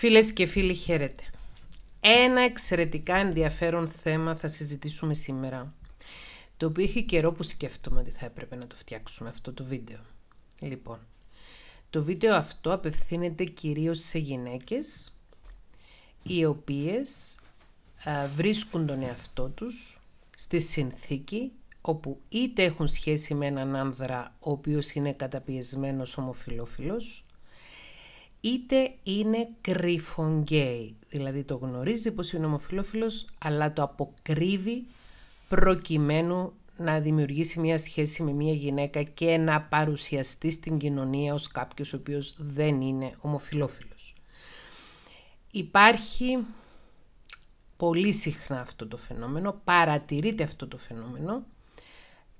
Φίλες και φίλοι χαίρετε. Ένα εξαιρετικά ενδιαφέρον θέμα θα συζητήσουμε σήμερα, το οποίο έχει καιρό που σκέφτομαι ότι θα έπρεπε να το φτιάξουμε αυτό το βίντεο. Λοιπόν, το βίντεο αυτό απευθύνεται κυρίως σε γυναίκες, οι οποίες βρίσκουν τον εαυτό τους στη συνθήκη όπου είτε έχουν σχέση με έναν άνδρα ο οποίος είναι καταπιεσμένος ομοφιλόφιλος, είτε είναι γκέι, δηλαδή το γνωρίζει πως είναι ομοφιλόφιλος, αλλά το αποκρύβει προκειμένου να δημιουργήσει μια σχέση με μια γυναίκα και να παρουσιαστεί στην κοινωνία ως κάποιος ο οποίος δεν είναι ομοφιλόφιλος. Υπάρχει πολύ συχνά αυτό το φαινόμενο, παρατηρείται αυτό το φαινόμενο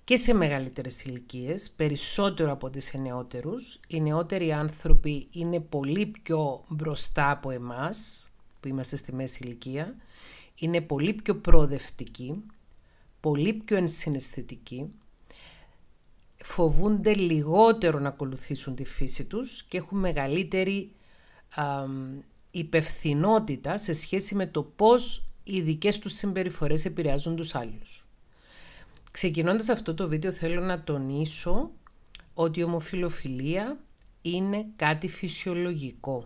και σε μεγαλύτερες ηλικίες, περισσότερο από τις νεότερους. Οι νεότεροι άνθρωποι είναι πολύ πιο μπροστά από εμάς, που είμαστε στη μέση ηλικία. Είναι πολύ πιο προοδευτικοί, πολύ πιο ενσυναισθητικοί. Φοβούνται λιγότερο να ακολουθήσουν τη φύση τους και έχουν μεγαλύτερη υπευθυνότητα σε σχέση με το πώς οι δικές τους συμπεριφορές επηρεάζουν τους άλλους. Ξεκινώντας αυτό το βίντεο θέλω να τονίσω ότι η ομοφιλοφιλία είναι κάτι φυσιολογικό.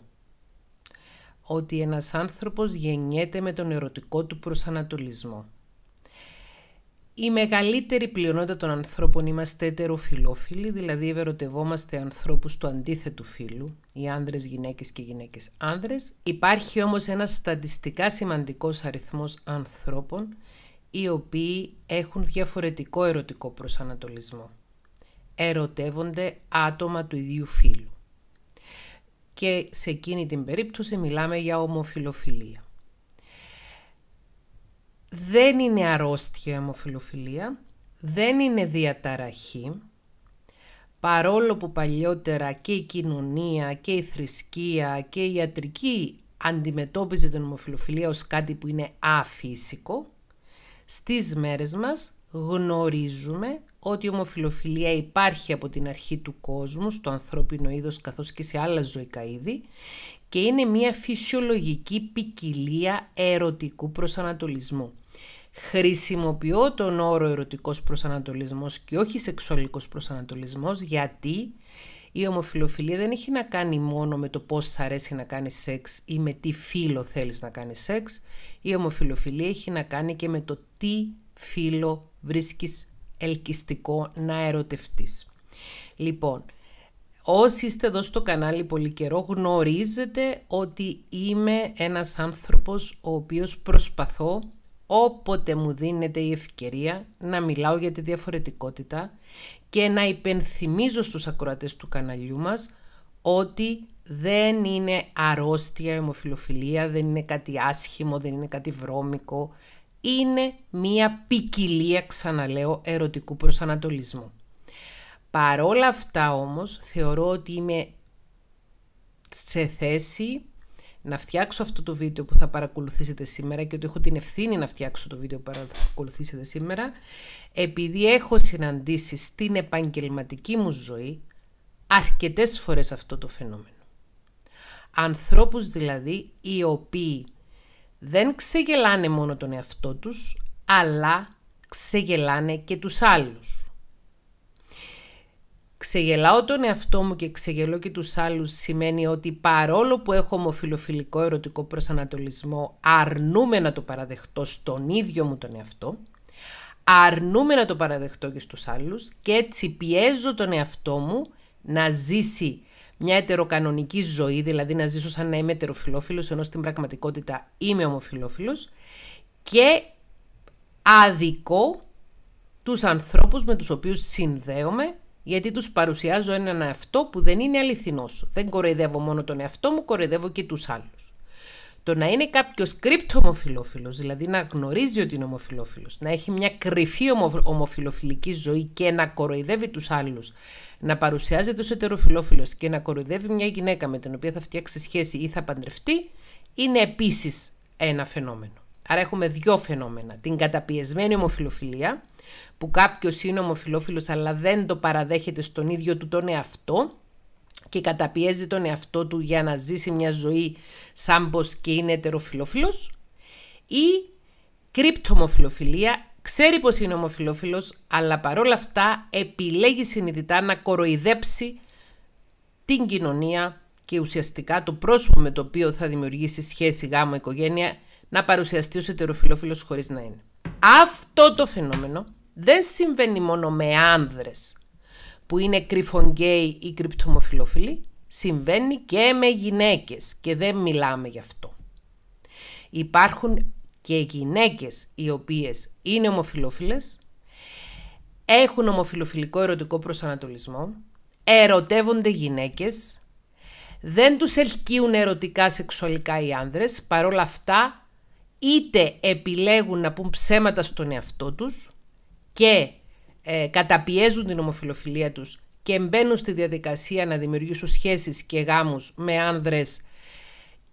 Ότι ένας άνθρωπος γεννιέται με τον ερωτικό του προσανατολισμό. Η μεγαλύτερη πλειονότητα των ανθρώπων είμαστε ετεροφιλόφιλοι, δηλαδή ευερωτευόμαστε ανθρώπους του αντίθετου φύλου, οι άνδρες γυναίκες και γυναίκες άνδρες. Υπάρχει όμως ένας στατιστικά σημαντικός αριθμός ανθρώπων οι οποίοι έχουν διαφορετικό ερωτικό προσανατολισμό. Ερωτεύονται άτομα του ίδιου φύλου. Και σε εκείνη την περίπτωση μιλάμε για ομοφιλοφιλία. Δεν είναι αρρώστια η ομοφιλοφιλία, δεν είναι διαταραχή, παρόλο που παλιότερα και η κοινωνία και η θρησκεία και η ιατρική αντιμετώπιζε την ομοφιλοφιλία ως κάτι που είναι αφύσικο, στις μέρες μας γνωρίζουμε ότι η ομοφιλοφιλία υπάρχει από την αρχή του κόσμου, στο ανθρώπινο είδος καθώς και σε άλλα ζωικά είδη και είναι μια φυσιολογική ποικιλία ερωτικού προσανατολισμού. Χρησιμοποιώ τον όρο ερωτικός προσανατολισμός και όχι σεξουαλικός προσανατολισμός γιατί η ομοφιλοφιλία δεν έχει να κάνει μόνο με το πώς σ' αρέσει να κάνεις σεξ, ή με τι φίλο θέλεις να κάνεις σεξ. Η ομοφιλοφιλία έχει να κάνει και με το τι φίλο βρίσκεις ελκυστικό να ερωτευτείς. Λοιπόν, όσοι είστε εδώ στο κανάλι πολύ καιρό γνωρίζετε ότι είμαι ένας άνθρωπος ο οποίος προσπαθώ όποτε μου δίνεται η ευκαιρία να μιλάω για τη διαφορετικότητα και να υπενθυμίζω στους ακροατές του καναλιού μας ότι δεν είναι αρρώστια η ομοφιλοφιλία, δεν είναι κάτι άσχημο, δεν είναι κάτι βρώμικο. Είναι μία ποικιλία, ξαναλέω, ερωτικού προσανατολισμού. Παρόλα αυτά όμως θεωρώ ότι είμαι σε θέση να φτιάξω αυτό το βίντεο που θα παρακολουθήσετε σήμερα και ότι έχω την ευθύνη να φτιάξω το βίντεο που παρακολουθήσετε σήμερα, επειδή έχω συναντήσει στην επαγγελματική μου ζωή αρκετές φορές αυτό το φαινόμενο. Ανθρώπους δηλαδή οι οποίοι δεν ξεγελάνε μόνο τον εαυτό τους, αλλά ξεγελάνε και τους άλλους ξεγελάω τον εαυτό μου και ξεγελώ και τους άλλους σημαίνει ότι παρόλο που έχω ομοφιλοφιλικό ερωτικό προσανατολισμό αρνούμε να το παραδεχτώ στον ίδιο μου τον εαυτό, αρνούμε να το παραδεχτώ και στους άλλους και έτσι πιέζω τον εαυτό μου να ζήσει μια ετεροκανονική ζωή, δηλαδή να ζήσω σαν να είμαι ετεροφιλόφιλος ενώ στην πραγματικότητα είμαι ομοφιλόφιλος και αδικό τους ανθρώπους με τους οποίους συνδέομαι γιατί τους παρουσιάζω έναν εαυτό που δεν είναι αληθινός. Δεν κοροϊδεύω μόνο τον εαυτό μου, κοροϊδεύω και τους άλλους. Το να είναι κάποιος κρύπτο δηλαδή να γνωρίζει ότι είναι ομοφιλόφιλος, να έχει μια κρυφή ομοφιλοφιλική ζωή και να κοροϊδεύει τους άλλους, να παρουσιάζεται ως ετεροφιλόφιλος και να κοροϊδεύει μια γυναίκα με την οποία θα φτιάξει σχέση ή θα παντρευτεί, είναι επίσης ένα φαινόμενο. Άρα έχουμε δύο φαινόμενα. Την καταπιεσμένη ομοφιλοφιλία, που κάποιος είναι ομοφιλόφιλος αλλά δεν το παραδέχεται στον ίδιο του τον εαυτό και καταπιέζει τον εαυτό του για να ζήσει μια ζωή σαν πως και είναι ετεροφιλόφιλος ή κρυπτομοφιλοφιλία ξέρει πως είναι ομοφιλόφιλος αλλά παρόλα αυτά επιλέγει συνειδητά να κοροϊδέψει την κοινωνία και ουσιαστικά το πρόσωπο με το οποίο θα δημιουργήσει σχέση γάμο οικογένεια να παρουσιαστεί ως ετεροφιλόφιλος χωρίς να είναι. Αυτό το φαινόμενο δεν συμβαίνει μόνο με άνδρες που είναι κρυφονγκέοι ή κρυπτομοφιλόφιλοι, συμβαίνει και με γυναίκες και δεν μιλάμε γι' αυτό. Υπάρχουν και γυναίκες οι οποίες είναι ομοφιλόφιλες, έχουν ομοφιλοφιλικό ερωτικό προσανατολισμό, ερωτεύονται γυναίκες, δεν τους ελκύουν ερωτικά σεξουαλικά οι άνδρες, παρόλα αυτά είτε επιλέγουν να πούν ψέματα στον εαυτό τους και ε, καταπιέζουν την ομοφιλοφιλία τους και μπαίνουν στη διαδικασία να δημιουργήσουν σχέσεις και γάμους με άνδρες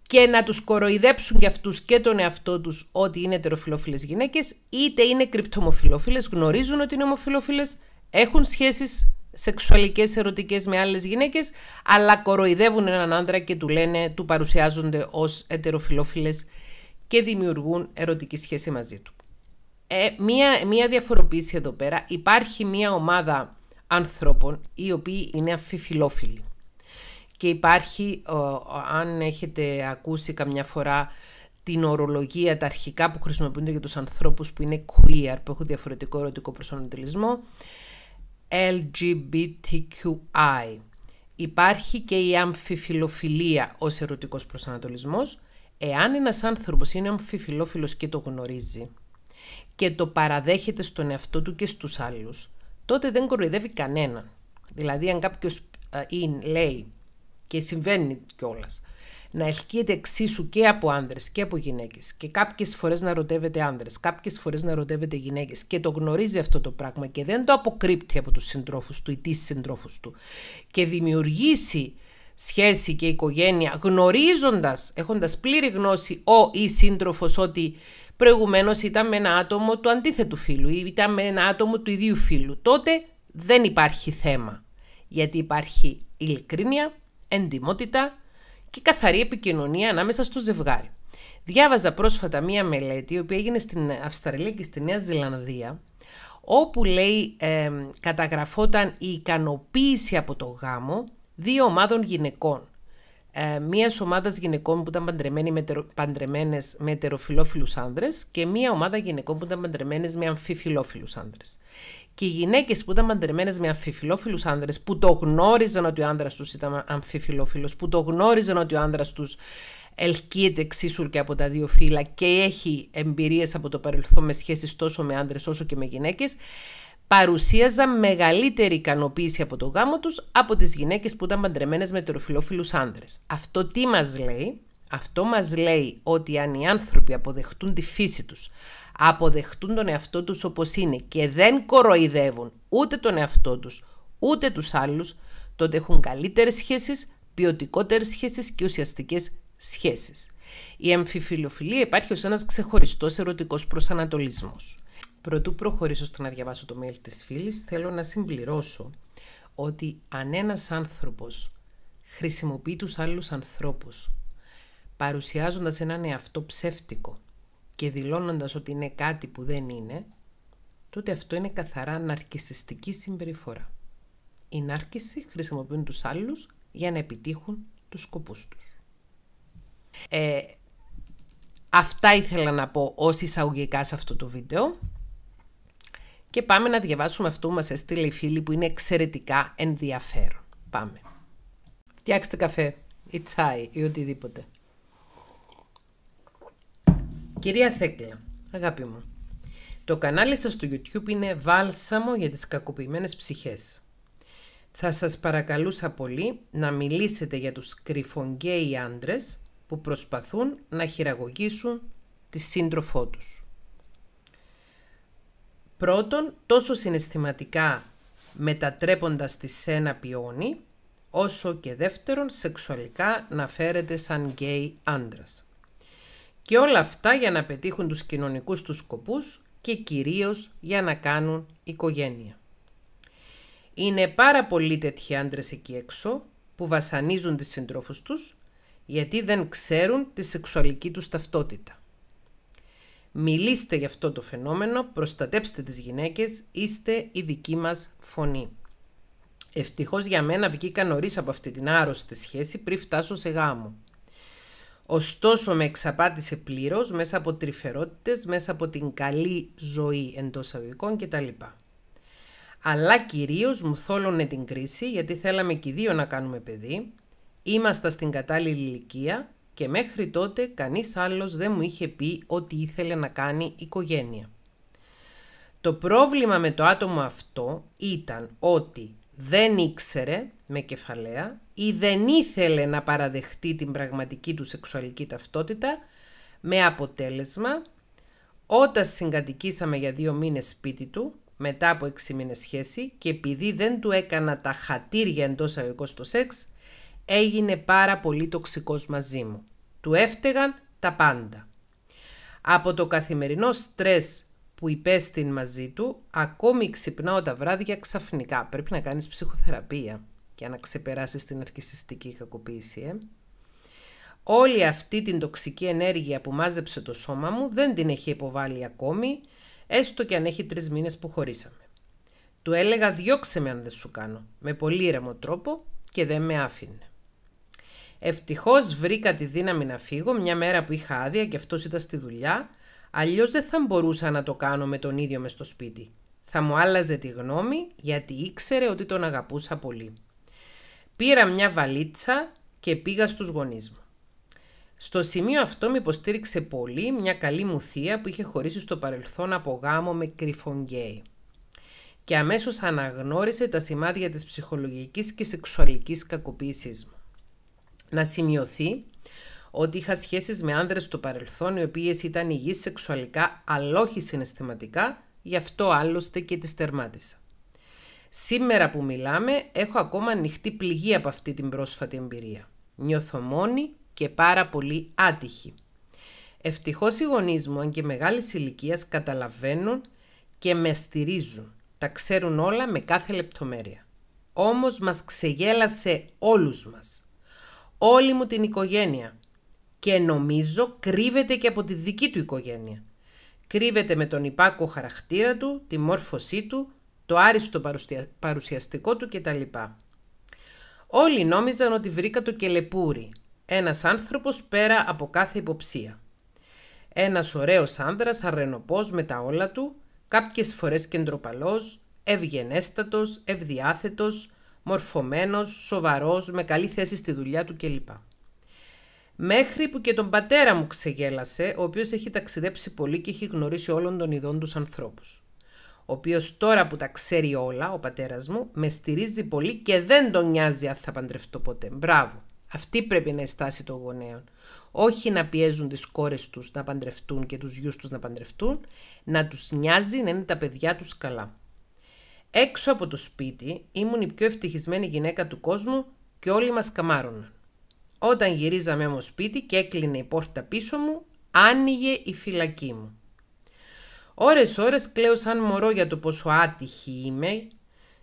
και να τους κοροϊδέψουν και αυτούς και τον εαυτό τους ότι είναι ετεροφιλόφιλες γυναίκες, είτε είναι κρυπτομοφιλόφιλες, γνωρίζουν ότι είναι ομοφιλόφιλες, έχουν σχέσεις σεξουαλικές, ερωτικές με άλλες γυναίκες, αλλά κοροϊδεύουν έναν άνδρα και του λένε, του παρουσιάζονται ως ετεροφιλόφιλες και δημιουργούν ερωτική σχέση μαζί του. Ε, μία, μία διαφοροποίηση εδώ πέρα. Υπάρχει μία ομάδα ανθρώπων οι οποίοι είναι αμφιφιλόφιλοι. Και υπάρχει, αν έχετε ακούσει καμιά φορά την ορολογία, τα αρχικά που χρησιμοποιούνται για τους ανθρώπους που είναι queer, που έχουν διαφορετικό ερωτικό προσανατολισμό, LGBTQI. Υπάρχει και η αμφιφιλοφιλία ως ερωτικός προσανατολισμός Εάν ένας άνθρωπος είναι αμφιφιλόφιλος και το γνωρίζει και το παραδέχεται στον εαυτό του και στους άλλους, τότε δεν κοροϊδεύει κανέναν. Δηλαδή, αν κάποιος ε, λέει και συμβαίνει κιόλας. Να ελκύεται εξίσου και από άνδρες και από γυναίκες. Και κάποιες φορές να ρωτεύεται άνδρες, κάποιες φορές να ρωτεύεται γυναίκες. Και το γνωρίζει αυτό το πράγμα και δεν το αποκρύπτει από τους συντρόφους του ή τις συντρόφους του. Και δημιουργήσει σχέση και οικογένεια, γνωρίζοντας, έχοντας πλήρη γνώση ο ή σύντροφος ότι προηγουμένως ήταν με ένα άτομο του αντίθετου φίλου ή ήταν με ένα άτομο του ιδίου φίλου, τότε δεν υπάρχει θέμα. Γιατί υπάρχει ειλικρίνεια, εντιμότητα και καθαρή επικοινωνία ανάμεσα στο ζευγάρι. Διάβαζα πρόσφατα μία μελέτη, η οποία έγινε στην Αυστραλία και στη Νέα Ζηλανδία, όπου λέει καταγραφόταν η ικανοποίηση από το γάμο δύο ομάδων γυναικών. Ε, μία ομάδας γυναικών που ήταν παντρεμένε με, παντρεμένες με ετεροφιλόφιλους άνδρες και μία ομάδα γυναικών που ήταν παντρεμένες με αμφιφιλόφιλους άνδρες. Και οι γυναίκες που ήταν παντρεμένες με αμφιφιλόφιλους άνδρες, που το γνώριζαν ότι ο άνδρας τους ήταν αμφιφιλόφιλος, που το γνώριζαν ότι ο άνδρας τους ελκύεται εξίσου και από τα δύο φύλλα και έχει εμπειρίες από το παρελθόν με σχέσεις τόσο με άνδρες όσο και με γυναίκες, παρουσίαζαν μεγαλύτερη ικανοποίηση από το γάμο τους από τις γυναίκες που ήταν παντρεμένες με τροφιλόφιλους άνδρες. Αυτό τι μας λέει? Αυτό μας λέει ότι αν οι άνθρωποι αποδεχτούν τη φύση τους, αποδεχτούν τον εαυτό τους όπως είναι και δεν κοροϊδεύουν ούτε τον εαυτό τους, ούτε τους άλλους, τότε έχουν καλύτερες σχέσεις, ποιοτικότερες σχέσεις και ουσιαστικές σχέσεις. Η εμφιφιλοφιλία υπάρχει ως ένας ξεχωριστός ερωτικός προσανατολισμός. Προτού προχωρήσω στο να διαβάσω το mail της φίλης, θέλω να συμπληρώσω ότι αν ένας άνθρωπος χρησιμοποιεί τους άλλους ανθρώπους, παρουσιάζοντας έναν εαυτό ψεύτικο και δηλώνοντας ότι είναι κάτι που δεν είναι, τότε αυτό είναι καθαρά ναρκισιστική συμπεριφορά. Οι νάρκισοι χρησιμοποιούν τους άλλους για να επιτύχουν τους σκοπούς τους. Ε, αυτά ήθελα να πω ως εισαγωγικά σε αυτό το βίντεο και πάμε να διαβάσουμε αυτό που μας έστειλε η φίλη που είναι εξαιρετικά ενδιαφέρον. Πάμε. Φτιάξτε καφέ ή τσάι ή οτιδήποτε. Κυρία Θέκλα, αγάπη μου, το κανάλι σας στο YouTube είναι βάλσαμο για τις κακοποιημένες ψυχές. Θα σας παρακαλούσα πολύ να μιλήσετε για τους κρυφογκαίοι άντρες που προσπαθούν να χειραγωγήσουν τη σύντροφό τους. Πρώτον, τόσο συναισθηματικά μετατρέποντας τη σε ένα πιόνι, όσο και δεύτερον σεξουαλικά να φέρεται σαν γκέι άντρας. Και όλα αυτά για να πετύχουν τους κοινωνικούς τους σκοπούς και κυρίως για να κάνουν οικογένεια. Είναι πάρα πολλοί τέτοιοι άντρες εκεί έξω που βασανίζουν τις συντρόφους τους γιατί δεν ξέρουν τη σεξουαλική τους ταυτότητα. Μιλήστε για αυτό το φαινόμενο, προστατέψτε τις γυναίκες, είστε η δική μας φωνή. Ευτυχώς για μένα βγήκα νωρίς από αυτή την άρρωστη σχέση πριν φτάσω σε γάμο. Ωστόσο με εξαπάτησε πλήρως μέσα από τρυφερότητες, μέσα από την καλή ζωή εντός αγωγικών κτλ. Αλλά κυρίως μου θόλωνε την κρίση γιατί θέλαμε και οι δύο να κάνουμε παιδί, είμαστε στην κατάλληλη ηλικία και μέχρι τότε κανείς άλλος δεν μου είχε πει ότι ήθελε να κάνει οικογένεια. Το πρόβλημα με το άτομο αυτό ήταν ότι δεν ήξερε με κεφαλαία ή δεν ήθελε να παραδεχτεί την πραγματική του σεξουαλική ταυτότητα με αποτέλεσμα όταν συγκατοικήσαμε για δύο μήνες σπίτι του μετά από έξι μήνες σχέση και επειδή δεν του έκανα τα χατήρια εντός αγωγικών στο σεξ έγινε πάρα πολύ τοξικός μαζί μου. Του έφτεγαν τα πάντα. Από το καθημερινό στρες που υπέστην μαζί του, ακόμη ξυπνάω τα βράδια ξαφνικά. Πρέπει να κάνεις ψυχοθεραπεία για να ξεπεράσεις την αρχισιστική κακοποίηση. Ε. Όλη αυτή την τοξική ενέργεια που μάζεψε το σώμα μου δεν την έχει υποβάλει ακόμη, έστω και αν έχει τρεις μήνες που χωρίσαμε. Του έλεγα διώξε με αν δεν σου κάνω, με πολύ ήρεμο τρόπο και δεν με άφηνε. Ευτυχώς βρήκα τη δύναμη να φύγω μια μέρα που είχα άδεια και αυτός ήταν στη δουλειά, αλλιώς δεν θα μπορούσα να το κάνω με τον ίδιο μες στο σπίτι. Θα μου άλλαζε τη γνώμη γιατί ήξερε ότι τον αγαπούσα πολύ. Πήρα μια βαλίτσα και πήγα στους γονείς μου. Στο σημείο αυτό με υποστήριξε πολύ μια καλή μου θεία που είχε χωρίσει στο παρελθόν από γάμο με κρυφονγκέι και αμέσως αναγνώρισε τα σημάδια της ψυχολογικής και σεξουαλικής κακοποίησής μου να σημειωθεί ότι είχα σχέσεις με άνδρες στο παρελθόν οι οποίες ήταν υγιείς σεξουαλικά αλλά όχι συναισθηματικά, γι' αυτό άλλωστε και τις τερμάτισα. Σήμερα που μιλάμε έχω ακόμα ανοιχτή πληγή από αυτή την πρόσφατη εμπειρία. Νιώθω μόνη και πάρα πολύ άτυχη. Ευτυχώς οι γονείς μου, αν και μεγάλης ηλικίας καταλαβαίνουν και με στηρίζουν. Τα ξέρουν όλα με κάθε λεπτομέρεια. Όμως μας ξεγέλασε όλους μας όλη μου την οικογένεια. Και νομίζω κρύβεται και από τη δική του οικογένεια. Κρύβεται με τον υπάκο χαρακτήρα του, τη μόρφωσή του, το άριστο παρουσιαστικό του κτλ. Όλοι νόμιζαν ότι βρήκα το κελεπούρι, ένας άνθρωπος πέρα από κάθε υποψία. Ένας ωραίος άνδρας, αρενοπός με τα όλα του, κάποιες φορές κεντροπαλός, ευγενέστατος, ευδιάθετος, μορφωμένος, σοβαρός, με καλή θέση στη δουλειά του κλπ. Μέχρι που και τον πατέρα μου ξεγέλασε, ο οποίος έχει ταξιδέψει πολύ και έχει γνωρίσει όλων των ειδών τους ανθρώπους. Ο οποίος τώρα που τα ξέρει όλα, ο πατέρας μου, με στηρίζει πολύ και δεν τον νοιάζει αν θα παντρευτώ ποτέ. Μπράβο. Αυτή πρέπει να στάση των γονέων. Όχι να πιέζουν τις κόρες τους να παντρευτούν και τους γιους τους να παντρευτούν, να τους νοιάζει να είναι τα παιδιά τους καλά. Έξω από το σπίτι ήμουν η πιο ευτυχισμένη γυναίκα του κόσμου και όλοι μας καμάρωναν. Όταν γυρίζαμε όμως σπίτι και έκλεινε η πόρτα πίσω μου, άνοιγε η φυλακή μου. Ώρες ώρες κλαίω σαν μωρό για το πόσο άτυχη είμαι,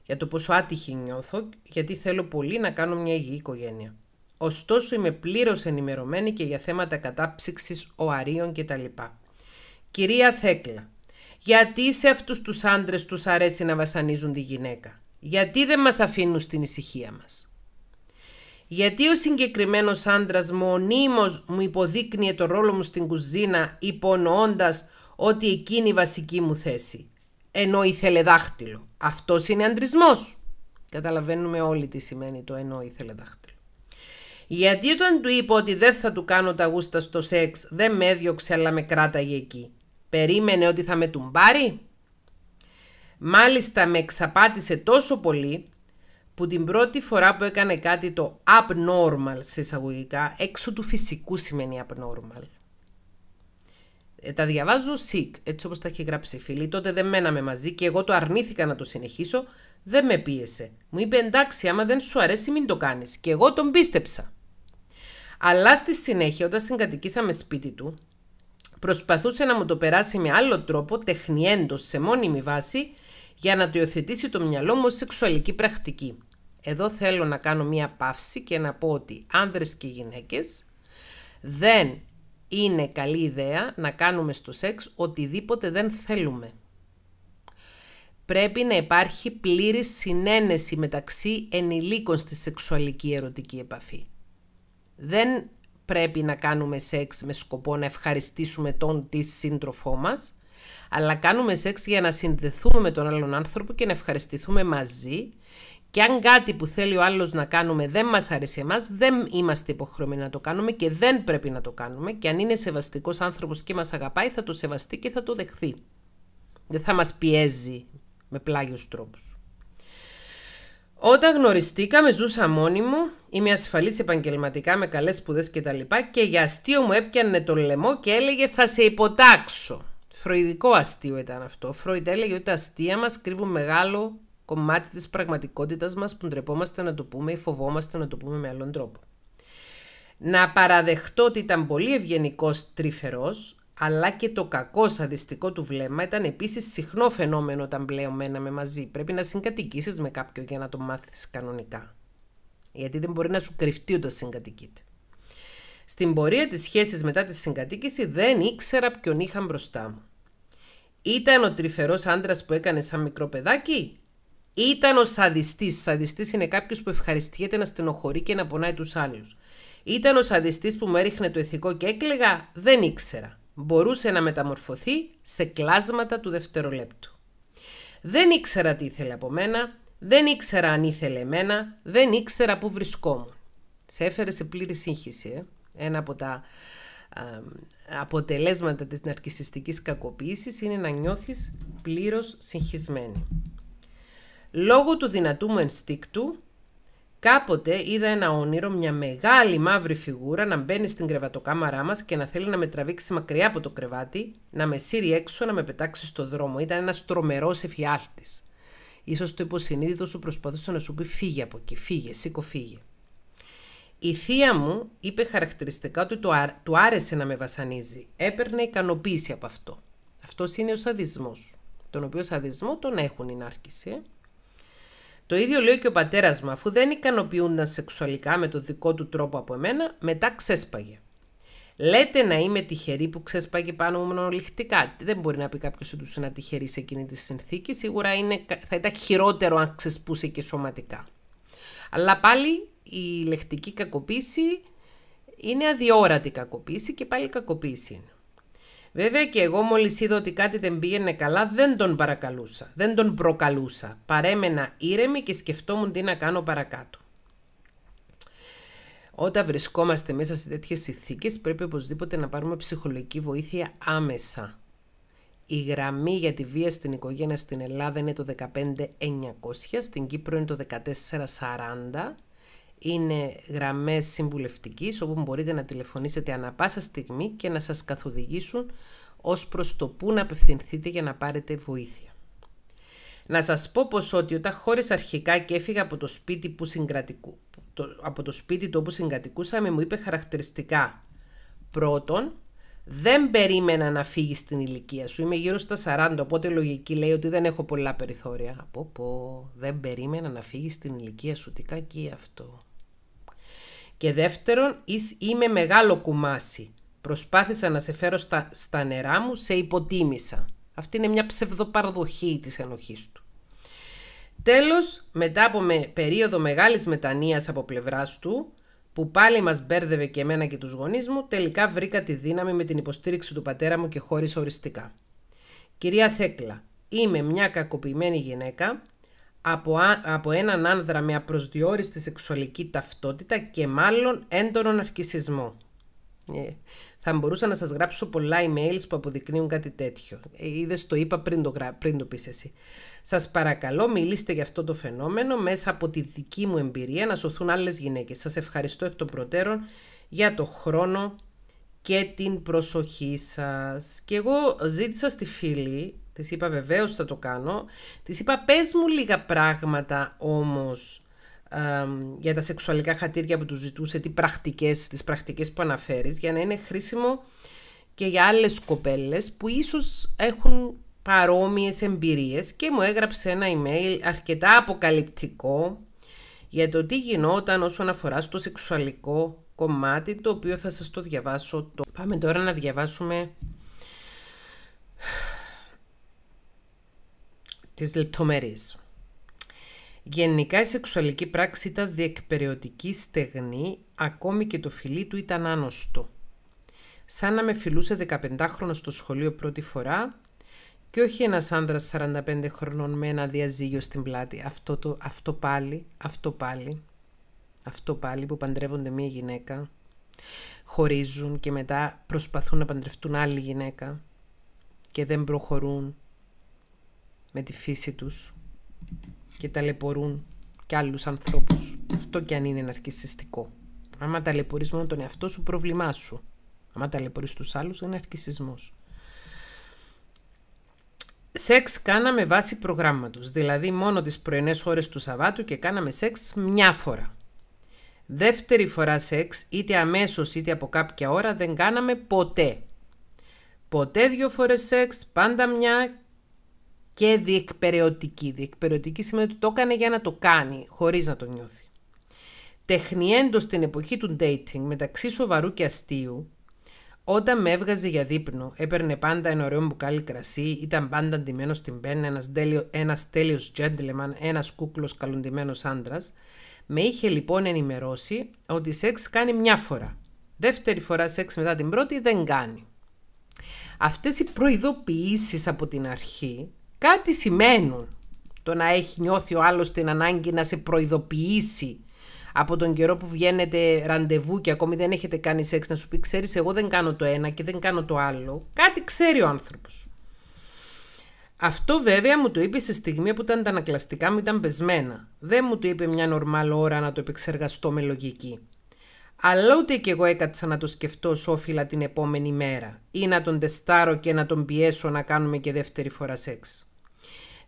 για το πόσο άτυχη νιώθω, γιατί θέλω πολύ να κάνω μια υγιή οικογένεια. Ωστόσο είμαι πλήρως ενημερωμένη και για θέματα κατάψυξης οαρίων κτλ. Κυρία Θέκλα, γιατί σε αυτούς τους άντρες τους αρέσει να βασανίζουν τη γυναίκα. Γιατί δεν μας αφήνουν στην ησυχία μας. Γιατί ο συγκεκριμένος άντρας μονίμως μου υποδείκνυε το ρόλο μου στην κουζίνα υπονοώντας ότι εκείνη η βασική μου θέση. Ενώ ήθελε δάχτυλο. Αυτός είναι αντρισμός. Καταλαβαίνουμε όλοι τι σημαίνει το ενώ ήθελε δάχτυλο. Γιατί όταν του είπα ότι δεν θα του κάνω τα γούστα στο σεξ δεν με έδιωξε αλλά με κράταγε εκεί. Περίμενε ότι θα με τουμπάρει. Μάλιστα με εξαπάτησε τόσο πολύ που την πρώτη φορά που έκανε κάτι το abnormal σε εισαγωγικά, έξω του φυσικού σημαίνει abnormal. Ε, τα διαβάζω sick, έτσι όπως τα έχει γράψει η φίλη. Τότε δεν μέναμε μαζί και εγώ το αρνήθηκα να το συνεχίσω. Δεν με πίεσε. Μου είπε εντάξει, άμα δεν σου αρέσει μην το κάνεις. Και εγώ τον πίστεψα. Αλλά στη συνέχεια όταν συγκατοικήσαμε σπίτι του, προσπαθούσε να μου το περάσει με άλλο τρόπο, τεχνιέντος σε μόνιμη βάση, για να το υιοθετήσει το μυαλό μου ως σεξουαλική πρακτική. Εδώ θέλω να κάνω μία παύση και να πω ότι άνδρες και γυναίκες δεν είναι καλή ιδέα να κάνουμε στο σεξ οτιδήποτε δεν θέλουμε. Πρέπει να υπάρχει πλήρης συνένεση μεταξύ ενηλίκων στη σεξουαλική ερωτική επαφή. Δεν πρέπει να κάνουμε σεξ με σκοπό να ευχαριστήσουμε τον τη σύντροφό μας, αλλά κάνουμε σεξ για να συνδεθούμε με τον άλλον άνθρωπο και να ευχαριστηθούμε μαζί και αν κάτι που θέλει ο άλλος να κάνουμε δεν μας αρέσει εμάς, δεν είμαστε υποχρεωμένοι να το κάνουμε και δεν πρέπει να το κάνουμε και αν είναι σεβαστικός άνθρωπος και μας αγαπάει θα το σεβαστεί και θα το δεχθεί. Δεν θα μας πιέζει με πλάγιους τρόπους. Όταν γνωριστήκαμε ζούσα μόνη μου Είμαι ασφαλής επαγγελματικά με καλές σπουδές κτλ. Και για αστείο μου έπιανε το λαιμό και έλεγε Θα σε υποτάξω. Φροηδικό αστείο ήταν αυτό. Φροηδ έλεγε ότι τα αστεία μας κρύβουν μεγάλο κομμάτι της πραγματικότητας μας που ντρεπόμαστε να το πούμε ή φοβόμαστε να το πούμε με άλλον τρόπο. Να παραδεχτώ ότι ήταν πολύ ευγενικός τριφερό, αλλά και το κακό σαδιστικό του βλέμμα ήταν επίσης συχνό φαινόμενο όταν πλέον μέναμε μαζί. Πρέπει να συγκατοικήσεις με κάποιον για να το μάθεις κανονικά γιατί δεν μπορεί να σου κρυφτεί όταν συγκατοικείται. Στην πορεία της σχέσης μετά τη συγκατοίκηση δεν ήξερα ποιον είχα μπροστά μου. Ήταν ο τρυφερός άντρας που έκανε σαν μικρό παιδάκι ήταν ο σαδιστής. Σαδιστής είναι κάποιος που ευχαριστιέται να στενοχωρεί και να πονάει τους άλλου. Ήταν ο σαδιστής που μου έριχνε το ηθικό και έκλαιγα, δεν ήξερα. Μπορούσε να μεταμορφωθεί σε κλάσματα του δευτερολέπτου. Δεν ήξερα τι ήθελε από μένα, δεν ήξερα αν ήθελε εμένα, δεν ήξερα πού βρισκόμουν. Σε έφερε σε πλήρη σύγχυση. Ε. Ένα από τα αποτελέσματα της ναρκισιστικής κακοποίησης είναι να νιώθεις πλήρως συγχυσμένη. Λόγω του δυνατού μου ενστίκτου, κάποτε είδα ένα όνειρο, μια μεγάλη μαύρη φιγούρα να μπαίνει στην κρεβατοκάμαρά μας και να θέλει να με τραβήξει μακριά από το κρεβάτι, να με σύρει έξω, να με πετάξει στο δρόμο. Ήταν ένας τρομερός εφιάλτης. Σω το υποσυνείδητο σου προσπαθούσε να σου πει φύγε από εκεί, φύγε, σήκω, φύγε. Η θεία μου είπε χαρακτηριστικά ότι του, του άρεσε να με βασανίζει. Έπαιρνε ικανοποίηση από αυτό. Αυτός είναι ο σαδισμός, τον οποίο σαδισμό τον έχουν οι Το ίδιο λέει και ο πατέρας μου, αφού δεν ικανοποιούνταν σεξουαλικά με το δικό του τρόπο από εμένα, μετά ξέσπαγε. Λέτε να είμαι τυχερή που και πάνω μου μονοληχτικά. Δεν μπορεί να πει κάποιος ότι είναι τυχερή σε εκείνη τη συνθήκη. Σίγουρα είναι, θα ήταν χειρότερο αν ξεσπούσε και σωματικά. Αλλά πάλι η λεκτική κακοποίηση είναι αδιόρατη κακοποίηση και πάλι κακοποίηση είναι. Βέβαια και εγώ μόλις είδα ότι κάτι δεν πήγαινε καλά, δεν τον παρακαλούσα, δεν τον προκαλούσα. Παρέμενα ήρεμη και σκεφτόμουν τι να κάνω παρακάτω. Όταν βρισκόμαστε μέσα σε τέτοιες ηθίκες πρέπει οπωσδήποτε να πάρουμε ψυχολογική βοήθεια άμεσα. Η γραμμή για τη βία στην οικογένεια στην Ελλάδα είναι το 15900, στην Κύπρο είναι το 1440. Είναι γραμμές συμβουλευτικής όπου μπορείτε να τηλεφωνήσετε ανα πάσα στιγμή και να σας καθοδηγήσουν ως προς το που να απευθυνθείτε για να πάρετε βοήθεια. Να σας πω πως ότι όταν χώρισα αρχικά και έφυγα από το σπίτι που, συγκρατικού, από το σπίτι του όπου συγκατοικούσαμε μου είπε χαρακτηριστικά. Πρώτον, δεν περίμενα να φύγεις στην ηλικία σου. Είμαι γύρω στα 40, οπότε λογική λέει ότι δεν έχω πολλά περιθώρια. Από πω, δεν περίμενα να φύγεις στην ηλικία σου. Τι κακή αυτό. Και δεύτερον, είμαι μεγάλο κουμάσι. Προσπάθησα να σε φέρω στα, στα νερά μου, σε υποτίμησα. Αυτή είναι μια ψευδοπαρδοχή της ενοχής του. Τέλος, μετά από με, περίοδο μεγάλης μετανοίας από πλευράς του, που πάλι μας μπέρδευε και εμένα και τους γονείς μου, τελικά βρήκα τη δύναμη με την υποστήριξη του πατέρα μου και χωρίς οριστικά. Κυρία Θέκλα, είμαι μια κακοποιημένη γυναίκα από, από έναν άνδρα με απροσδιόριστη σεξουαλική ταυτότητα και μάλλον έντονο αρκισισμό. Ε, θα μπορούσα να σας γράψω πολλά emails που αποδεικνύουν κάτι τέτοιο. Ε, είδες το είπα πριν το, πριν το πεις εσύ. Σας παρακαλώ μιλήστε για αυτό το φαινόμενο μέσα από τη δική μου εμπειρία να σωθούν άλλες γυναίκες. Σας ευχαριστώ εκ των προτέρων για το χρόνο και την προσοχή σας. Και εγώ ζήτησα στη φίλη, της είπα βεβαίως θα το κάνω, της είπα πες μου λίγα πράγματα όμως για τα σεξουαλικά χατήρια που τους ζητούσε, τι πρακτικές, τις πρακτικές που αναφέρεις, για να είναι χρήσιμο και για άλλες κοπέλες που ίσως έχουν παρόμοιες εμπειρίες και μου έγραψε ένα email αρκετά αποκαλυπτικό για το τι γινόταν όσον αφορά στο σεξουαλικό κομμάτι, το οποίο θα σας το διαβάσω. Το... Πάμε τώρα να διαβάσουμε τις λεπτομέρειες. Γενικά η σεξουαλική πράξη ήταν διεκπεραιωτική, στεγνή, ακόμη και το φιλί του ήταν άνοστο. Σαν να με φιλούσε χρόνια στο σχολείο πρώτη φορά και όχι ένας άνδρας 45 χρονών με ένα διαζύγιο στην πλάτη. Αυτό, το, αυτό πάλι, αυτό πάλι, αυτό πάλι που παντρεύονται μία γυναίκα, χωρίζουν και μετά προσπαθούν να παντρευτούν άλλη γυναίκα και δεν προχωρούν με τη φύση τους και ταλαιπωρούν και άλλους ανθρώπους. Αυτό και αν είναι ναρκισιστικό. Άμα ταλαιπωρείς μόνο τον εαυτό σου, πρόβλημά σου. Άμα ταλαιπωρείς τους άλλους, είναι ναρκισισμός. Σεξ κάναμε βάση προγράμματος, δηλαδή μόνο τις πρωινές ώρες του Σαββάτου και κάναμε σεξ μια φορά. Δεύτερη φορά σεξ, είτε αμέσως είτε από κάποια ώρα, δεν κάναμε ποτέ. Ποτέ δύο φορές σεξ, πάντα μια και διεκπεραιωτική, διεκπεραιωτική σημαίνει ότι το έκανε για να το κάνει, χωρίς να το νιώθει. Τεχνιέντος στην εποχή του dating, μεταξύ σοβαρού και αστείου, όταν με έβγαζε για δείπνο, έπαιρνε πάντα ένα ωραίο μπουκάλι κρασί, ήταν πάντα αντιμένο στην πένα, ένας τέλειο, τέλειος gentleman, ένας κούκλος καλοντημένο άντρας. Με είχε λοιπόν ενημερώσει ότι σεξ κάνει μια φορά. Δεύτερη φορά σεξ μετά την πρώτη δεν κάνει. Αυτές οι προειδοποιήσεις από την αρχή Κάτι σημαίνουν το να έχει νιώθει ο άλλος την ανάγκη να σε προειδοποιήσει από τον καιρό που βγαίνετε ραντεβού και ακόμη δεν έχετε κάνει σεξ να σου πει ξέρεις εγώ δεν κάνω το ένα και δεν κάνω το άλλο. Κάτι ξέρει ο άνθρωπος. Αυτό βέβαια μου το είπε στη στιγμή που ήταν τα ανακλαστικά μου ήταν πεσμένα. Δεν μου το είπε μια νορμάλ ώρα να το επεξεργαστώ με λογική αλλά ούτε και εγώ έκατσα να το σκεφτώ σόφιλα την επόμενη μέρα ή να τον τεστάρω και να τον πιέσω να κάνουμε και δεύτερη φορά σεξ.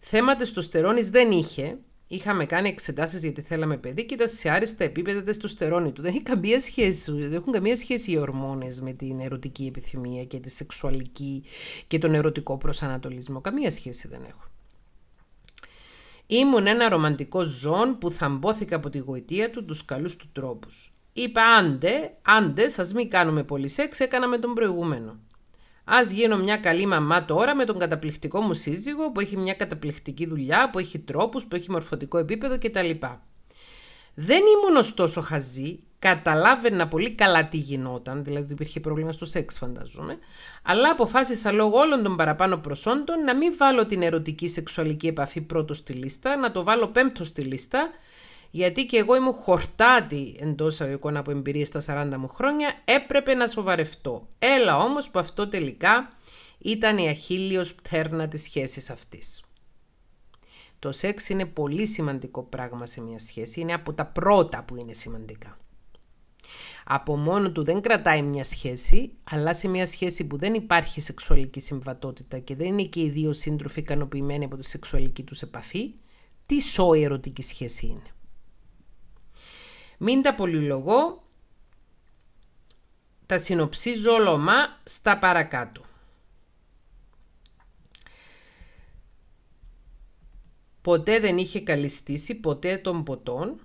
Θέμα τεστοστερόνη δεν είχε. Είχαμε κάνει εξετάσεις γιατί θέλαμε παιδί και ήταν σε άριστα επίπεδα τεστοστερόνη του. Δεν, έχει καμία σχέση, δεν έχουν καμία σχέση οι ορμόνες με την ερωτική επιθυμία και τη σεξουαλική και τον ερωτικό προσανατολισμό. Καμία σχέση δεν έχουν. Ήμουν ένα ρομαντικό ζών που θαμπόθηκα από τη γοητεία του τους καλούς του τρόπους. Είπα άντε, άντε, σας μην κάνουμε πολύ σεξ, έκανα με τον προηγούμενο. Ας γίνω μια καλή μαμά τώρα με τον καταπληκτικό μου σύζυγο που έχει μια καταπληκτική δουλειά, που έχει τρόπους, που έχει μορφωτικό επίπεδο κτλ. Δεν ήμουν ωστόσο χαζή, καταλάβαινα πολύ καλά τι γινόταν, δηλαδή υπήρχε πρόβλημα στο σεξ φανταζούμε, αλλά αποφάσισα λόγω όλων των παραπάνω προσόντων να μην βάλω την ερωτική σεξουαλική επαφή πρώτο στη λίστα, να το βάλω πέμπτο στη λίστα γιατί και εγώ ήμουν χορτάτη εντός αγωγικών από εμπειρία στα 40 μου χρόνια, έπρεπε να σοβαρευτώ. Έλα όμως που αυτό τελικά ήταν η αχίλιος πτέρνα της σχέσης αυτής. Το σεξ είναι πολύ σημαντικό πράγμα σε μια σχέση, είναι από τα πρώτα που είναι σημαντικά. Από μόνο του δεν κρατάει μια σχέση, αλλά σε μια σχέση που δεν υπάρχει σεξουαλική συμβατότητα και δεν είναι και οι δύο σύντροφοι ικανοποιημένοι από τη σεξουαλική τους επαφή, τι σόη ερωτική σχέση είναι. Μην τα πολυλογώ, τα συνοψίζω όλομα στα παρακάτω. Ποτέ δεν είχε καλυστήσει, ποτέ των ποτών,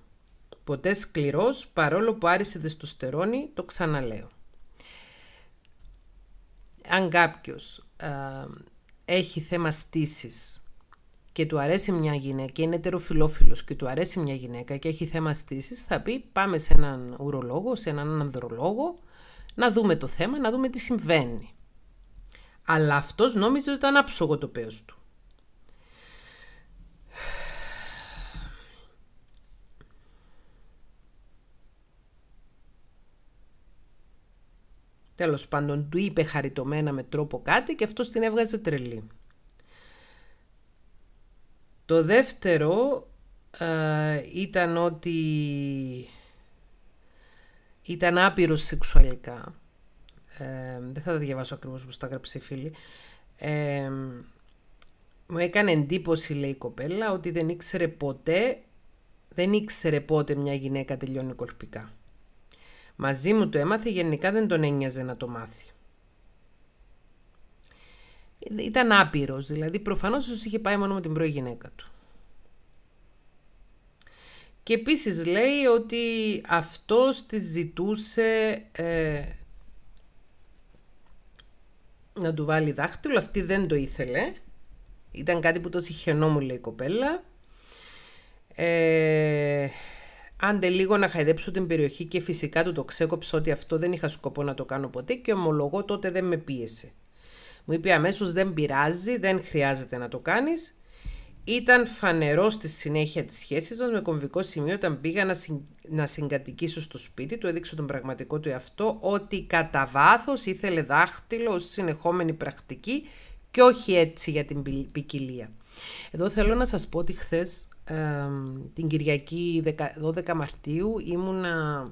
ποτέ σκληρός, παρόλο που άρισε δεστοστερώνει, το ξαναλέω. Αν κάποιος έχει θέμα στήσης, και του αρέσει μια γυναίκα και είναι ετεροφιλόφιλος και του αρέσει μια γυναίκα και έχει θέμα στήσης, θα πει πάμε σε έναν ουρολόγο, σε έναν ανδρολόγο, να δούμε το θέμα, να δούμε τι συμβαίνει. Αλλά αυτός νόμιζε ότι ήταν άψογο το πέος του. Τέλος πάντων, του είπε χαριτωμένα με τρόπο κάτι και αυτός την έβγαζε τρελή. Το δεύτερο ε, ήταν ότι ήταν άπειρος σεξουαλικά. Ε, δεν θα τα διαβάσω ακριβώς όπως τα έγραψε η φίλη. Ε, μου έκανε εντύπωση, λέει η κοπέλα, ότι δεν ήξερε ποτέ, δεν ήξερε πότε μια γυναίκα τελειώνει κορπικά. Μαζί μου το έμαθε, γενικά δεν τον ένοιαζε να το μάθει ήταν άπειρος, δηλαδή προφανώς του είχε πάει μόνο με την πρώη γυναίκα του. Και επίσης λέει ότι αυτός της ζητούσε ε, να του βάλει δάχτυλο, αυτή δεν το ήθελε. Ήταν κάτι που το συχαινό μου λέει η κοπέλα. Ε, άντε λίγο να χαϊδέψω την περιοχή και φυσικά του το ξέκοψα ότι αυτό δεν είχα σκοπό να το κάνω ποτέ και ομολογώ τότε δεν με πίεσε. Μου είπε αμέσως δεν πειράζει, δεν χρειάζεται να το κάνεις. Ήταν φανερό στη συνέχεια της σχέσης μας με κομβικό σημείο όταν πήγα να, να συγκατοικήσω στο σπίτι του. Έδειξε τον πραγματικό του εαυτό ότι κατά βάθος ήθελε δάχτυλο ως συνεχόμενη πρακτική και όχι έτσι για την ποικιλία. Εδώ θέλω να σας πω ότι χθες την Κυριακή 12 Μαρτίου ήμουνα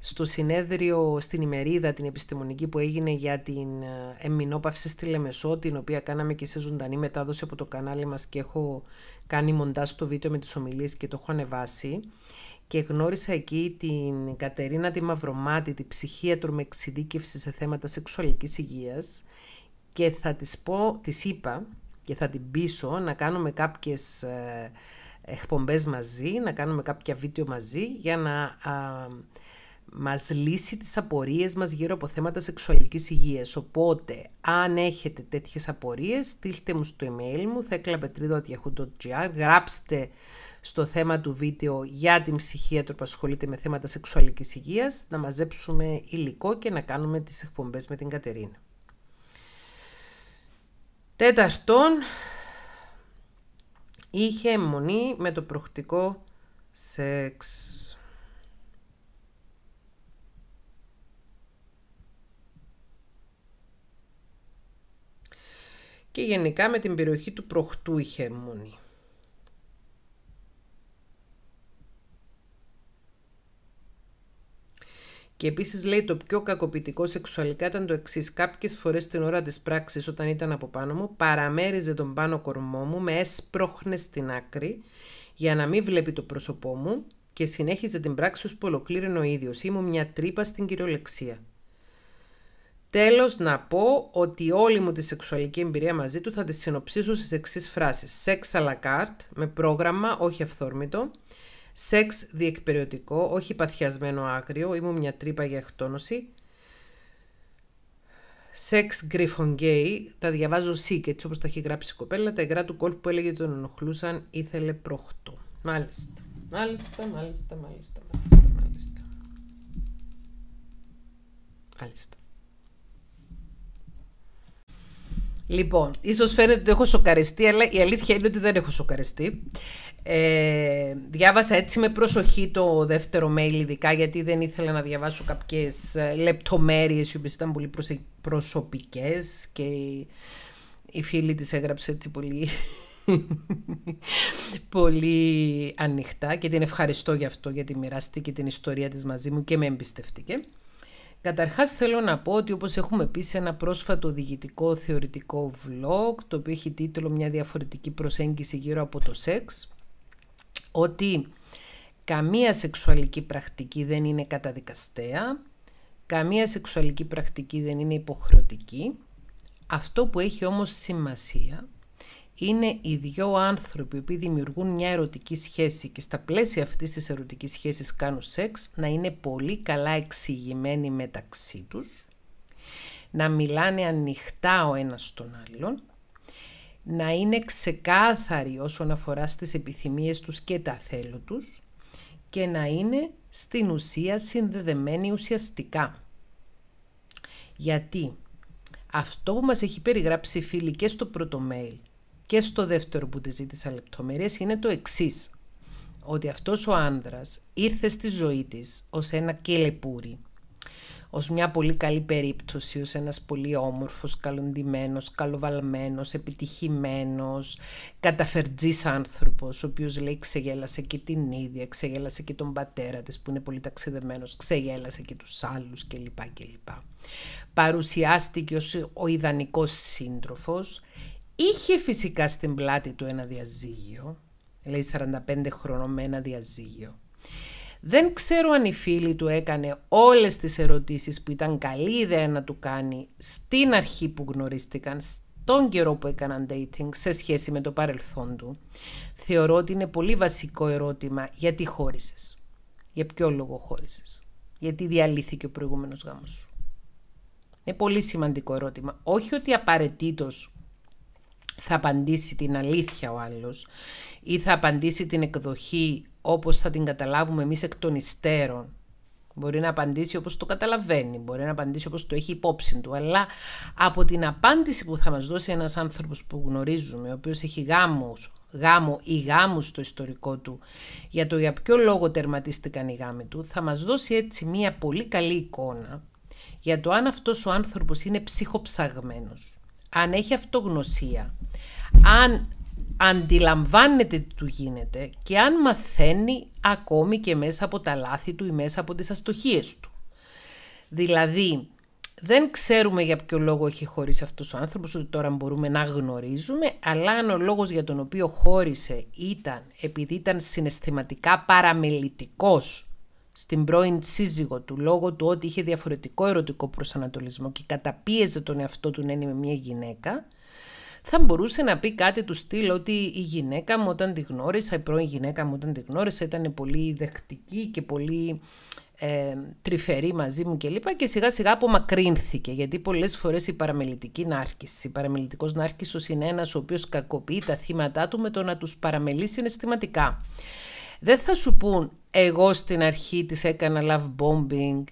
στο συνέδριο στην ημερίδα την επιστημονική που έγινε για την ε, εμμηνόπαυση στη Λεμεσό την οποία κάναμε και σε ζωντανή μετάδοση από το κανάλι μας και έχω κάνει μοντά στο βίντεο με τις ομιλίες και το έχω ανεβάσει και γνώρισα εκεί την Κατερίνα τη Μαυρομάτη, τη ψυχίατρο με εξειδίκευση σε θέματα σεξουαλικής υγείας και θα της πω, της είπα και θα την πείσω να κάνουμε κάποιες ε, εκπομπές μαζί, να κάνουμε κάποια βίντεο μαζί για να μας λύσει τις απορίες μας γύρω από θέματα σεξουαλικής υγείας. Οπότε, αν έχετε τέτοιες απορίες, στείλτε μου στο email μου, theklapetridot.gr, γράψτε στο θέμα του βίντεο για την ψυχίατρο που ασχολείται με θέματα σεξουαλικής υγείας, να μαζέψουμε υλικό και να κάνουμε τις εκπομπές με την Κατερίνα. Τέταρτον, είχε αιμονή με το προχτικό σεξ. και γενικά με την περιοχή του προχτού μονή. Και επίσης λέει το πιο κακοποιητικό σεξουαλικά ήταν το εξής. Κάποιες φορές την ώρα της πράξης, όταν ήταν από πάνω μου, παραμέριζε τον πάνω κορμό μου με έσπροχνες στην άκρη για να μην βλέπει το πρόσωπό μου και συνέχιζε την πράξη ως που ολοκλήρωνε ο ίδιος. Ήμουν μια τρύπα στην κυριολεξία. Τέλος να πω ότι όλη μου τη σεξουαλική εμπειρία μαζί του θα τη συνοψίσω στις εξής φράσεις. Σεξ à με πρόγραμμα, όχι αυθόρμητο. Σεξ διεκπεριωτικό, όχι παθιασμένο άγριο, ήμουν μια τρύπα για εκτόνωση. Σεξ γκριφον γκέι, τα διαβάζω σύ και έτσι όπως τα έχει γράψει η κοπέλα, τα υγρά του κόλπου που έλεγε ότι τον ενοχλούσαν ήθελε προχτώ. Μάλιστα, μάλιστα, μάλιστα, μάλιστα, μάλιστα, μάλιστα. Μάλιστα. Λοιπόν, ίσως φαίνεται ότι έχω σοκαριστεί, αλλά η αλήθεια είναι ότι δεν έχω σοκαριστεί. Ε, διάβασα έτσι με προσοχή το δεύτερο mail, ειδικά γιατί δεν ήθελα να διαβάσω κάποιες λεπτομέρειες οι οποίες ήταν πολύ προσωπικές και η φίλη της έγραψε έτσι πολύ. πολύ ανοιχτά και την ευχαριστώ για αυτό γιατί μοιραστήκε την ιστορία της μαζί μου και με εμπιστευτήκε. Καταρχάς θέλω να πω ότι όπως έχουμε πει σε ένα πρόσφατο διηγητικό θεωρητικό vlog, το οποίο έχει τίτλο «Μια διαφορετική προσέγγιση γύρω από το σεξ», ότι καμία σεξουαλική πρακτική δεν είναι καταδικαστέα, καμία σεξουαλική πρακτική δεν είναι υποχρεωτική. Αυτό που έχει όμως σημασία είναι οι δυο άνθρωποι που δημιουργούν μια ερωτική σχέση και στα πλαίσια αυτής της ερωτικής σχέσης κάνουν σεξ να είναι πολύ καλά εξηγημένοι μεταξύ τους, να μιλάνε ανοιχτά ο ένας τον άλλον, να είναι ξεκάθαροι όσον αφορά στις επιθυμίες τους και τα θέλω τους και να είναι στην ουσία συνδεδεμένοι ουσιαστικά. Γιατί αυτό που μας έχει περιγράψει η φίλη και στο πρώτο mail και στο δεύτερο που τη ζήτησα λεπτομέρειες είναι το εξής. Ότι αυτός ο άνδρας ήρθε στη ζωή της ως ένα κελεπούρι, ως μια πολύ καλή περίπτωση, ως ένας πολύ όμορφος, καλοντιμένος, καλοβαλμένος, επιτυχημένος, καταφερτζής άνθρωπος, ο οποίος λέει ξεγέλασε και την ίδια, ξεγέλασε και τον πατέρα της που είναι πολύ ταξιδεμένος, ξεγέλασε και τους άλλους κλπ. Παρουσιάστηκε ως ο ιδανικός σύντροφος, Είχε φυσικά στην πλάτη του ένα διαζύγιο, λέει 45 χρονών με ένα διαζύγιο. Δεν ξέρω αν η φίλη του έκανε όλες τις ερωτήσεις που ήταν καλή ιδέα να του κάνει στην αρχή που γνωρίστηκαν, στον καιρό που έκαναν dating σε σχέση με το παρελθόν του, θεωρώ ότι είναι πολύ βασικό ερώτημα γιατί χώρισες. Για ποιο λόγο χώρισες. Γιατί διαλύθηκε ο προηγούμενος γάμος σου. Είναι πολύ σημαντικό ερώτημα. Όχι ότι απαραίτητος θα απαντήσει την αλήθεια ο άλλος ή θα απαντήσει την εκδοχή όπως θα την καταλάβουμε εμείς εκ των υστέρων. Μπορεί να απαντήσει όπως το καταλαβαίνει, μπορεί να απαντήσει όπως το έχει υπόψη του, αλλά από την απάντηση που θα μας δώσει ένας άνθρωπος που γνωρίζουμε, ο οποίος έχει γάμους, γάμο ή γάμους στο ιστορικό του, για το για ποιο λόγο τερματίστηκαν οι γάμοι του, θα μας δώσει έτσι μια πολύ καλή εικόνα για το αν αυτός ο άνθρωπος είναι ψυχοψαγμένος αν έχει αυτογνωσία, αν αντιλαμβάνεται τι του γίνεται και αν μαθαίνει ακόμη και μέσα από τα λάθη του ή μέσα από τις αστοχίες του. Δηλαδή, δεν ξέρουμε για ποιο λόγο έχει χωρίσει αυτός ο άνθρωπος, ότι τώρα μπορούμε να γνωρίζουμε, αλλά αν ο λόγος για τον οποίο χώρισε ήταν επειδή ήταν συναισθηματικά παραμελητικός στην πρώην σύζυγο του λόγω του ότι είχε διαφορετικό ερωτικό προσανατολισμό και καταπίεζε τον εαυτό του να είναι με μια γυναίκα, θα μπορούσε να πει κάτι του στυλ ότι η γυναίκα μου όταν τη γνώρισα, η πρώην γυναίκα μου όταν τη γνώρισα ήταν πολύ δεκτική και πολύ ε, τρυφερή μαζί μου κλπ. Και, και σιγά σιγά απομακρύνθηκε γιατί πολλές φορές η παραμελητική νάρκηση, η παραμελητικός νάρκησος είναι ένας ο οποίος κακοποιεί τα θύματά του με το να τους παραμελήσει συναισθηματικά. Δεν θα σου πούν εγώ στην αρχή της έκανα love bombing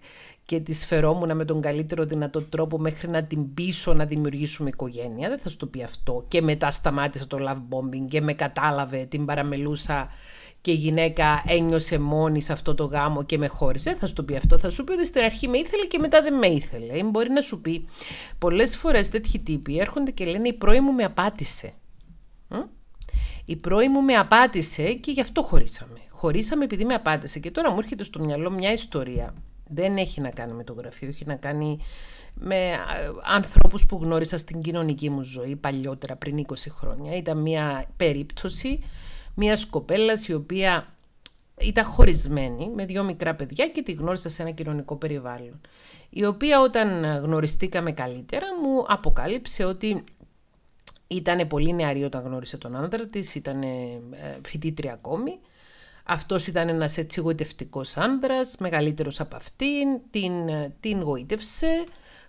και τη φερόμουν με τον καλύτερο δυνατό τρόπο μέχρι να την πείσω να δημιουργήσουμε οικογένεια. Δεν θα σου το πει αυτό. Και μετά σταμάτησα το love bombing και με κατάλαβε, την παραμελούσα και η γυναίκα ένιωσε μόνη σε αυτό το γάμο και με χώρισε. Δεν θα σου το πει αυτό. Θα σου πει ότι στην αρχή με ήθελε και μετά δεν με ήθελε. Ε, μπορεί να σου πει πολλές φορές τέτοιοι τύποι έρχονται και λένε Η πρώη μου με απάτησε. Η πρώη μου με απάτησε και γι' αυτό χωρίσαμε. Χωρίσαμε επειδή με απάντησε και τώρα μου έρχεται στο μυαλό μια ιστορία. Δεν έχει να κάνει με το γραφείο, έχει να κάνει με ε, ανθρώπους που γνώρισα στην κοινωνική μου ζωή παλιότερα, πριν 20 χρόνια. Ήταν μια περίπτωση μιας κοπέλας η οποία ήταν χωρισμένη με δύο μικρά παιδιά και τη γνώρισα σε ένα κοινωνικό περιβάλλον. Η οποία όταν γνωριστήκαμε καλύτερα μου αποκάλυψε ότι ήταν πολύ νεαρή όταν γνώρισε τον άντρα της, ήταν ε, φοιτήτρια ακόμη αυτός ήταν ένας έτσι ε, γοητευτικός άνδρας, μεγαλύτερος από αυτήν, την, ε, την γοήτευσε,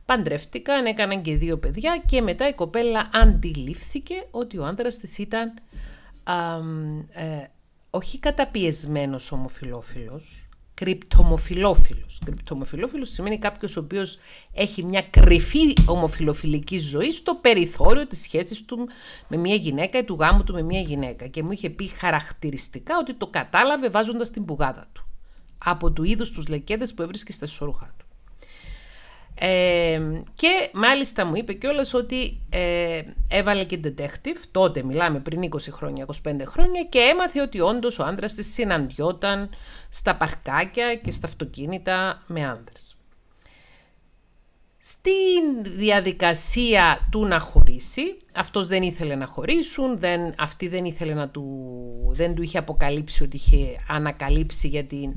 παντρεύτηκαν, έκαναν και δύο παιδιά και μετά η κοπέλα αντιλήφθηκε ότι ο άνδρας της ήταν α, ε, όχι καταπιεσμένος ομοφιλόφιλος, κρυπτομοφιλόφιλος. Κρυπτομοφιλόφιλος σημαίνει κάποιος ο οποίος έχει μια κρυφή ομοφιλοφιλική ζωή στο περιθώριο της σχέσης του με μια γυναίκα ή του γάμου του με μια γυναίκα. Και μου είχε πει χαρακτηριστικά ότι το κατάλαβε βάζοντας την πουγάδα του. Από του είδους τους λεκέδε που έβρισκε στα σωρούχα του και μάλιστα μου είπε κιόλας ότι ε, έβαλε και detective, τότε μιλάμε πριν 20 χρόνια, 25 χρόνια και έμαθε ότι όντως ο άντρας της συναντιόταν στα παρκάκια και στα αυτοκίνητα με άντρες. Στην διαδικασία του να χωρίσει, αυτός δεν ήθελε να χωρίσουν, δεν, αυτή δεν ήθελε να του, δεν του είχε αποκαλύψει ότι είχε ανακαλύψει για την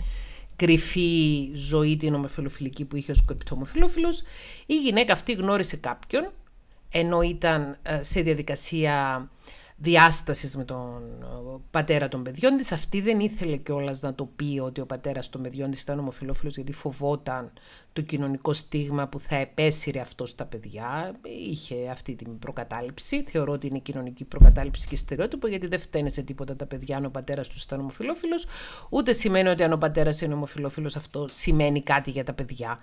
κρυφή ζωή την ομοφιλοφιλική που είχε ως κεπτομοφιλόφιλος, η γυναίκα αυτή γνώρισε κάποιον, ενώ ήταν ε, σε διαδικασία διάστασης με τον πατέρα των παιδιών της. Αυτή δεν ήθελε κιόλας να το πει ότι ο πατέρας των παιδιών της ήταν ομοφυλόφιλο, γιατί φοβόταν το κοινωνικό στίγμα που θα επέσυρε αυτό στα παιδιά. Είχε αυτή την προκατάληψη. Θεωρώ ότι είναι κοινωνική προκατάληψη και στερεότυπο γιατί δεν φταίνε σε τίποτα τα παιδιά αν ο πατέρας τους ήταν ομοφυλόφιλο. Ούτε σημαίνει ότι αν ο πατέρας είναι ομοφυλόφιλο, αυτό σημαίνει κάτι για τα παιδιά.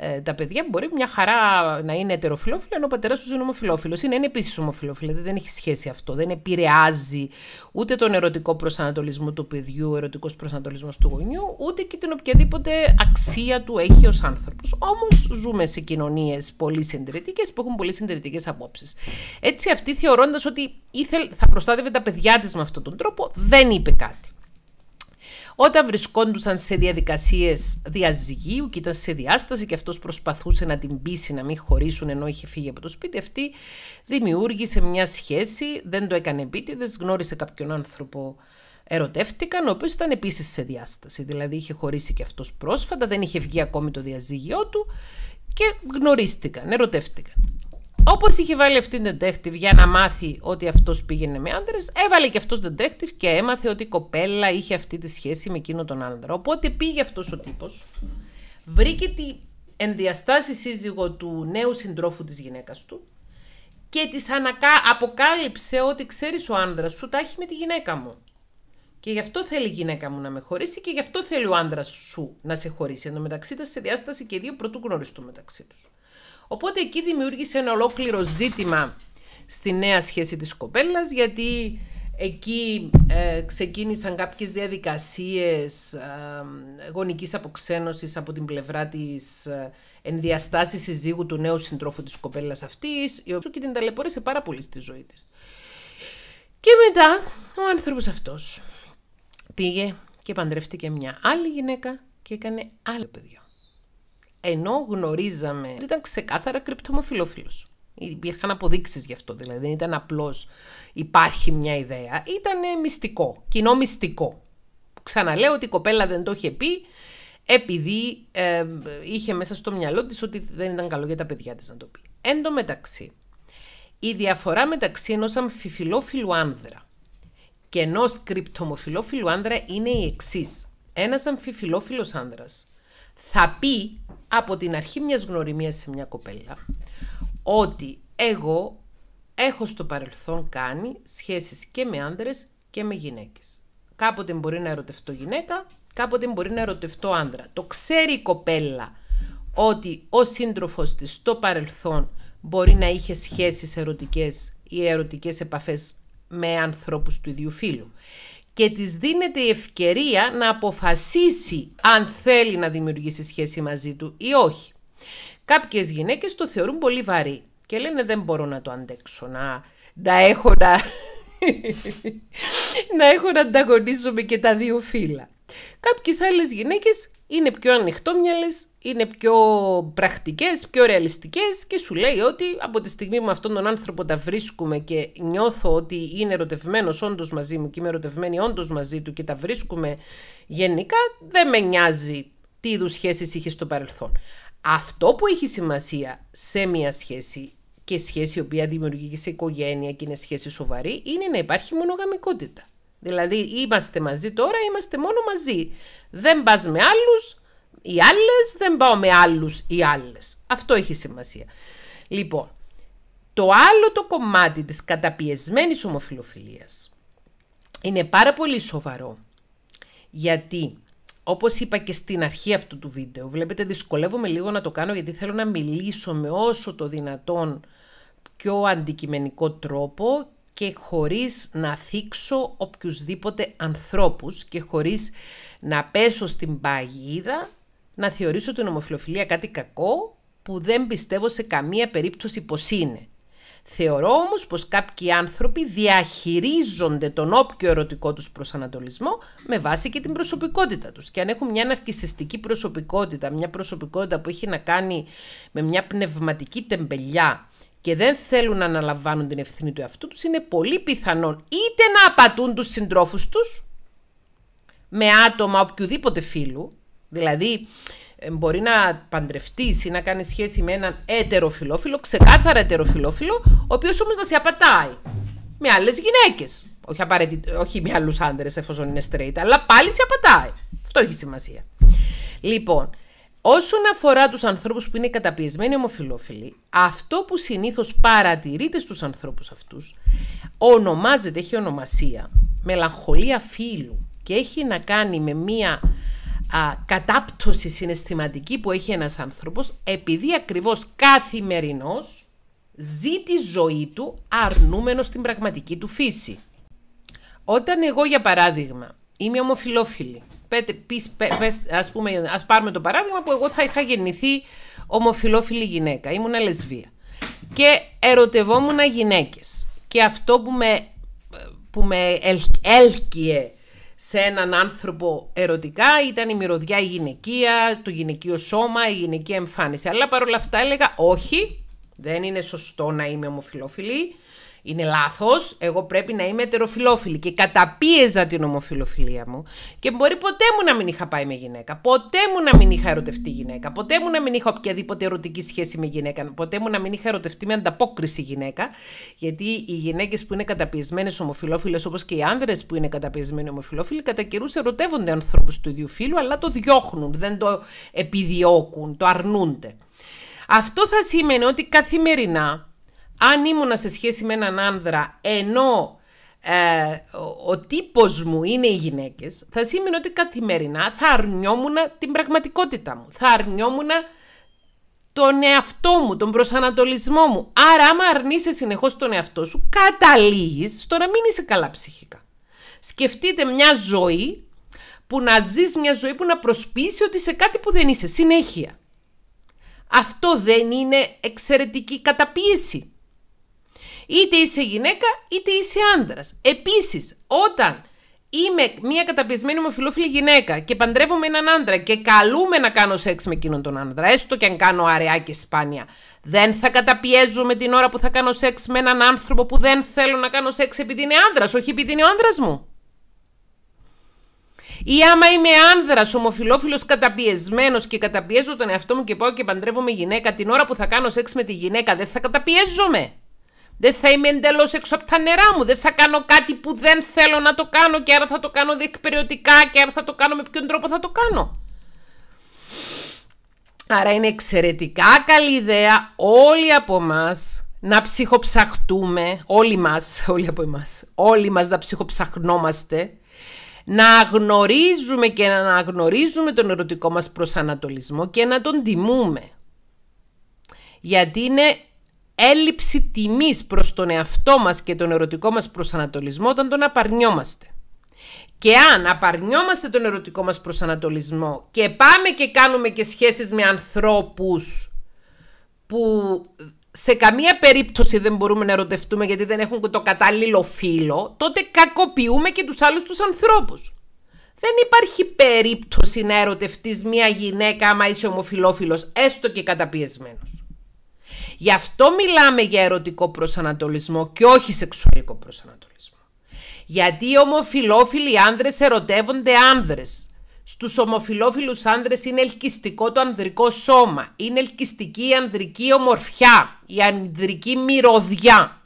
Ε, τα παιδιά μπορεί μια χαρά να είναι ετεροφιλόφιλοι, ενώ ο πατέρας τους είναι ομοφιλόφιλος ή είναι επίσης ομοφιλόφιλο. δεν έχει σχέση αυτό. Δεν επηρεάζει ούτε τον ερωτικό προσανατολισμό του παιδιού, ο ερωτικός προσανατολισμός του γονιού, ούτε και την οποιαδήποτε αξία του έχει ως άνθρωπος. Όμως ζούμε σε κοινωνίες πολύ συντηρητικές που έχουν πολύ συντηρητικές απόψεις. Έτσι αυτή θεωρώντας ότι ήθελ, θα προστάτευε τα παιδιά της με αυτόν τον τρόπο, δεν είπε κάτι. Όταν βρισκόντουσαν σε διαδικασίες διαζυγίου και ήταν σε διάσταση και αυτός προσπαθούσε να την πείσει να μην χωρίσουν ενώ είχε φύγει από το σπίτι, αυτή δημιούργησε μια σχέση, δεν το έκανε επίτηδες, γνώρισε κάποιον άνθρωπο ερωτεύτηκαν, ο οποίος ήταν επίσης σε διάσταση. Δηλαδή είχε χωρίσει και αυτός πρόσφατα, δεν είχε βγει ακόμη το διαζύγιο του και γνωρίστηκαν, ερωτεύτηκαν. Όπως είχε βάλει αυτήν την detective για να μάθει ότι αυτός πήγαινε με άντρες, έβαλε και αυτός detective και έμαθε ότι η κοπέλα είχε αυτή τη σχέση με εκείνο τον άντρα. Οπότε πήγε αυτός ο τύπος, βρήκε τη ενδιαστάση σύζυγο του νέου συντρόφου της γυναίκας του και της ανακα... αποκάλυψε ότι ξέρεις ο άντρα σου τα έχει με τη γυναίκα μου. Και γι' αυτό θέλει η γυναίκα μου να με χωρίσει και γι' αυτό θέλει ο άνδρας σου να σε χωρίσει. Εν τω μεταξύ ήταν σε διάσταση και δύο πρωτού γνωριστού μεταξύ τους. Οπότε εκεί δημιούργησε ένα ολόκληρο ζήτημα στη νέα σχέση της κοπέλας γιατί εκεί ε, ξεκίνησαν κάποιες διαδικασίες ε, γονικής αποξένωσης από την πλευρά της ε, ενδιαστάσης συζύγου του νέου συντρόφου της κοπέλας αυτής η οποία και την ταλαιπώρησε πάρα πολύ στη ζωή της. Και μετά ο άνθρωπος αυτός πήγε και παντρεύτηκε μια άλλη γυναίκα και έκανε άλλο παιδιό ενώ γνωρίζαμε ήταν ξεκάθαρα κρυπτομοφιλόφιλος. Υπήρχαν αποδείξεις γι' αυτό, δηλαδή δεν ήταν απλώς υπάρχει μια ιδέα, ήταν μυστικό, κοινό μυστικό. Ξαναλέω ότι η κοπέλα δεν το είχε πει, επειδή ε, είχε μέσα στο μυαλό της ότι δεν ήταν καλό για τα παιδιά της να το πει. Εν τω μεταξύ, η διαφορά μεταξύ ενός αμφιφιλόφιλου άνδρα και ενός κρυπτομοφιλόφιλου άνδρα είναι η εξής. Ένας αμφιφιλόφιλος άνδρας θα πει από την αρχή μιας γνωριμίας σε μια κοπέλα ότι εγώ έχω στο παρελθόν κάνει σχέσεις και με άνδρες και με γυναίκες. Κάποτε μπορεί να ερωτευτώ γυναίκα, κάποτε μπορεί να ερωτευτώ άνδρα. Το ξέρει η κοπέλα ότι ο σύντροφος της στο παρελθόν μπορεί να είχε σχέσεις ερωτικές ή ερωτικές επαφές με ανθρώπους του ίδιου φίλου και της δίνεται η ευκαιρία να αποφασίσει αν θέλει να δημιουργήσει σχέση μαζί του ή όχι. Κάποιες γυναίκες το θεωρούν πολύ βαρύ και λένε δεν μπορώ να το αντέξω, να, να έχω να... να έχω ανταγωνίζομαι και τα δύο φύλλα. Κάποιες άλλες γυναίκες είναι πιο ανοιχτόμυαλες είναι πιο πρακτικές, πιο ρεαλιστικές και σου λέει ότι από τη στιγμή με αυτόν τον άνθρωπο τα βρίσκουμε και νιώθω ότι είναι ερωτευμένος όντως μαζί μου και είμαι ερωτευμένη όντως μαζί του και τα βρίσκουμε γενικά, δεν με νοιάζει τι είδους σχέσεις είχες στο παρελθόν. Αυτό που έχει σημασία σε μια σχέση και σχέση η οποία δημιουργήθηκε σε οικογένεια και είναι σχέση σοβαρή, είναι να υπάρχει μονογαμικότητα. Δηλαδή είμαστε μαζί τώρα, είμαστε μόνο μαζί. Δεν πας με άλλους οι άλλες, δεν πάω με άλλους οι άλλες. Αυτό έχει σημασία. Λοιπόν, το άλλο το κομμάτι της καταπιεσμένης ομοφιλοφιλίας είναι πάρα πολύ σοβαρό. Γιατί, όπως είπα και στην αρχή αυτού του βίντεο, βλέπετε δυσκολεύομαι λίγο να το κάνω γιατί θέλω να μιλήσω με όσο το δυνατόν πιο αντικειμενικό τρόπο και χωρίς να θίξω οποιουσδήποτε ανθρώπους και χωρίς να πέσω στην παγίδα να θεωρήσω την ομοφιλοφιλία κάτι κακό που δεν πιστεύω σε καμία περίπτωση πως είναι. Θεωρώ όμως πως κάποιοι άνθρωποι διαχειρίζονται τον όποιο ερωτικό τους προσανατολισμό με βάση και την προσωπικότητα τους. Και αν έχουν μια αναρκησιστική προσωπικότητα, μια προσωπικότητα που έχει να κάνει με μια πνευματική τεμπελιά και δεν θέλουν να αναλαμβάνουν την ευθύνη του εαυτού τους, είναι πολύ πιθανόν είτε να απατούν τους συντρόφους τους με άτομα οποιοδήποτε φίλου, Δηλαδή, ε, μπορεί να παντρευτείς ή να κάνεις σχέση με έναν ετεροφιλόφιλο, ξεκάθαρα ετεροφιλόφιλο, ο οποίος όμως να σε απατάει με άλλες γυναίκες. Όχι, όχι με άλλους άνδρες, εφόσον είναι straight, αλλά πάλι σε απατάει. Αυτό έχει σημασία. Λοιπόν, όσον αφορά τους ανθρώπους που είναι καταπιεσμένοι ομοφιλόφιλοι, αυτό που συνήθως παρατηρείται στους ανθρώπους αυτούς ονομάζεται, έχει ονομασία, μελαγχολία φίλου και έχει να κάνει με μία α, κατάπτωση συναισθηματική που έχει ένας άνθρωπος επειδή ακριβώς καθημερινός ζει τη ζωή του αρνούμενος την πραγματική του φύση. Όταν εγώ για παράδειγμα είμαι ομοφιλόφιλη, πέτε, πες, ας, πούμε, ας πάρουμε το παράδειγμα που εγώ θα είχα γεννηθεί ομοφιλόφιλη γυναίκα, ήμουν λεσβία και ερωτευόμουν γυναίκες και αυτό που με, έλκυε σε έναν άνθρωπο ερωτικά ήταν η μυρωδιά η γυναικεία, το γυναικείο σώμα, η γυναικεία εμφάνιση. Αλλά παρόλα αυτά έλεγα όχι, δεν είναι σωστό να είμαι ομοφιλόφιλη είναι λάθος. Εγώ πρέπει να είμαι ετεροφιλόφιλη και καταπίεζα την ομοφιλοφιλία μου. Και μπορεί ποτέ μου να μην είχα πάει με γυναίκα, ποτέ μου να μην είχα ερωτευτεί γυναίκα, ποτέ μου να μην είχα οποιαδήποτε ερωτική σχέση με γυναίκα, ποτέ μου να μην είχα ερωτευτεί με ανταπόκριση γυναίκα. Γιατί οι γυναίκες που είναι καταπιεσμένες ομοφιλόφιλες, όπως και οι άνδρες που είναι καταπιεσμένοι ομοφιλόφιλοι, κατά καιρούς ερωτεύονται ανθρώπους του ίδιου φίλου, αλλά το διώχνουν, δεν το επιδιώκουν, το αρνούνται. Αυτό θα σήμαινε ότι καθημερινά αν ήμουνα σε σχέση με έναν άνδρα, ενώ ε, ο, ο τύπος μου είναι οι γυναίκες, θα σήμαινε ότι καθημερινά θα αρνιόμουν την πραγματικότητα μου. Θα αρνιόμουν τον εαυτό μου, τον προσανατολισμό μου. Άρα, άμα αρνείσαι συνεχώς τον εαυτό σου, καταλήγεις στο να μην είσαι καλά ψυχικά. Σκεφτείτε μια ζωή που να ζεις μια ζωή που να προσποιήσει ότι είσαι κάτι που δεν είσαι, συνέχεια. Αυτό δεν είναι εξαιρετική καταπίεση. Είτε είσαι γυναίκα, είτε είσαι άντρας. Επίσης, όταν είμαι μια καταπιεσμένη μου γυναίκα και παντρεύω με έναν άντρα και καλούμε να κάνω σεξ με εκείνον τον άντρα, έστω και αν κάνω αραιά και σπάνια, δεν θα καταπιέζομαι την ώρα που θα κάνω σεξ με έναν άνθρωπο που δεν θέλω να κάνω σεξ επειδή είναι άνδρας, όχι επειδή είναι ο άντρα μου. Ή άμα είμαι άνδρας, ομοφυλόφιλος, καταπιεσμένος και καταπιέζω τον εαυτό μου και πάω και παντρεύω με γυναίκα, την ώρα που θα κάνω σεξ με τη γυναίκα δεν θα καταπιέζομαι. Δεν θα είμαι εντελώς έξω από τα νερά μου. Δεν θα κάνω κάτι που δεν θέλω να το κάνω και άρα θα το κάνω διεκπαιριωτικά και άρα θα το κάνω με ποιον τρόπο θα το κάνω. Άρα είναι εξαιρετικά καλή ιδέα όλοι από εμάς να ψυχοψαχτούμε, όλοι μας, όλοι από εμάς, όλοι μας να ψυχοψαχνόμαστε, να γνωρίζουμε και να αναγνωρίζουμε τον ερωτικό μας προσανατολισμό και να τον τιμούμε. Γιατί είναι έλλειψη τιμής προς τον εαυτό μας και τον ερωτικό μας προσανατολισμό όταν τον απαρνιόμαστε. Και αν απαρνιόμαστε τον ερωτικό μας προσανατολισμό και πάμε και κάνουμε και σχέσεις με ανθρώπους που σε καμία περίπτωση δεν μπορούμε να ερωτευτούμε γιατί δεν έχουν το κατάλληλο φίλο, τότε κακοποιούμε και τους άλλους τους ανθρώπους. Δεν υπάρχει περίπτωση να ερωτευτείς μια γυναίκα άμα είσαι ομοφιλόφιλος, έστω και καταπιεσμένος. Γι' αυτό μιλάμε για ερωτικό προσανατολισμό και όχι σεξουαλικό προσανατολισμό. Γιατί οι ομοφιλόφιλοι άνδρες ερωτεύονται άνδρες. Στους ομοφιλόφιλους άνδρες είναι ελκυστικό το ανδρικό σώμα, είναι ελκυστική η ανδρική ομορφιά, η ανδρική μυρωδιά.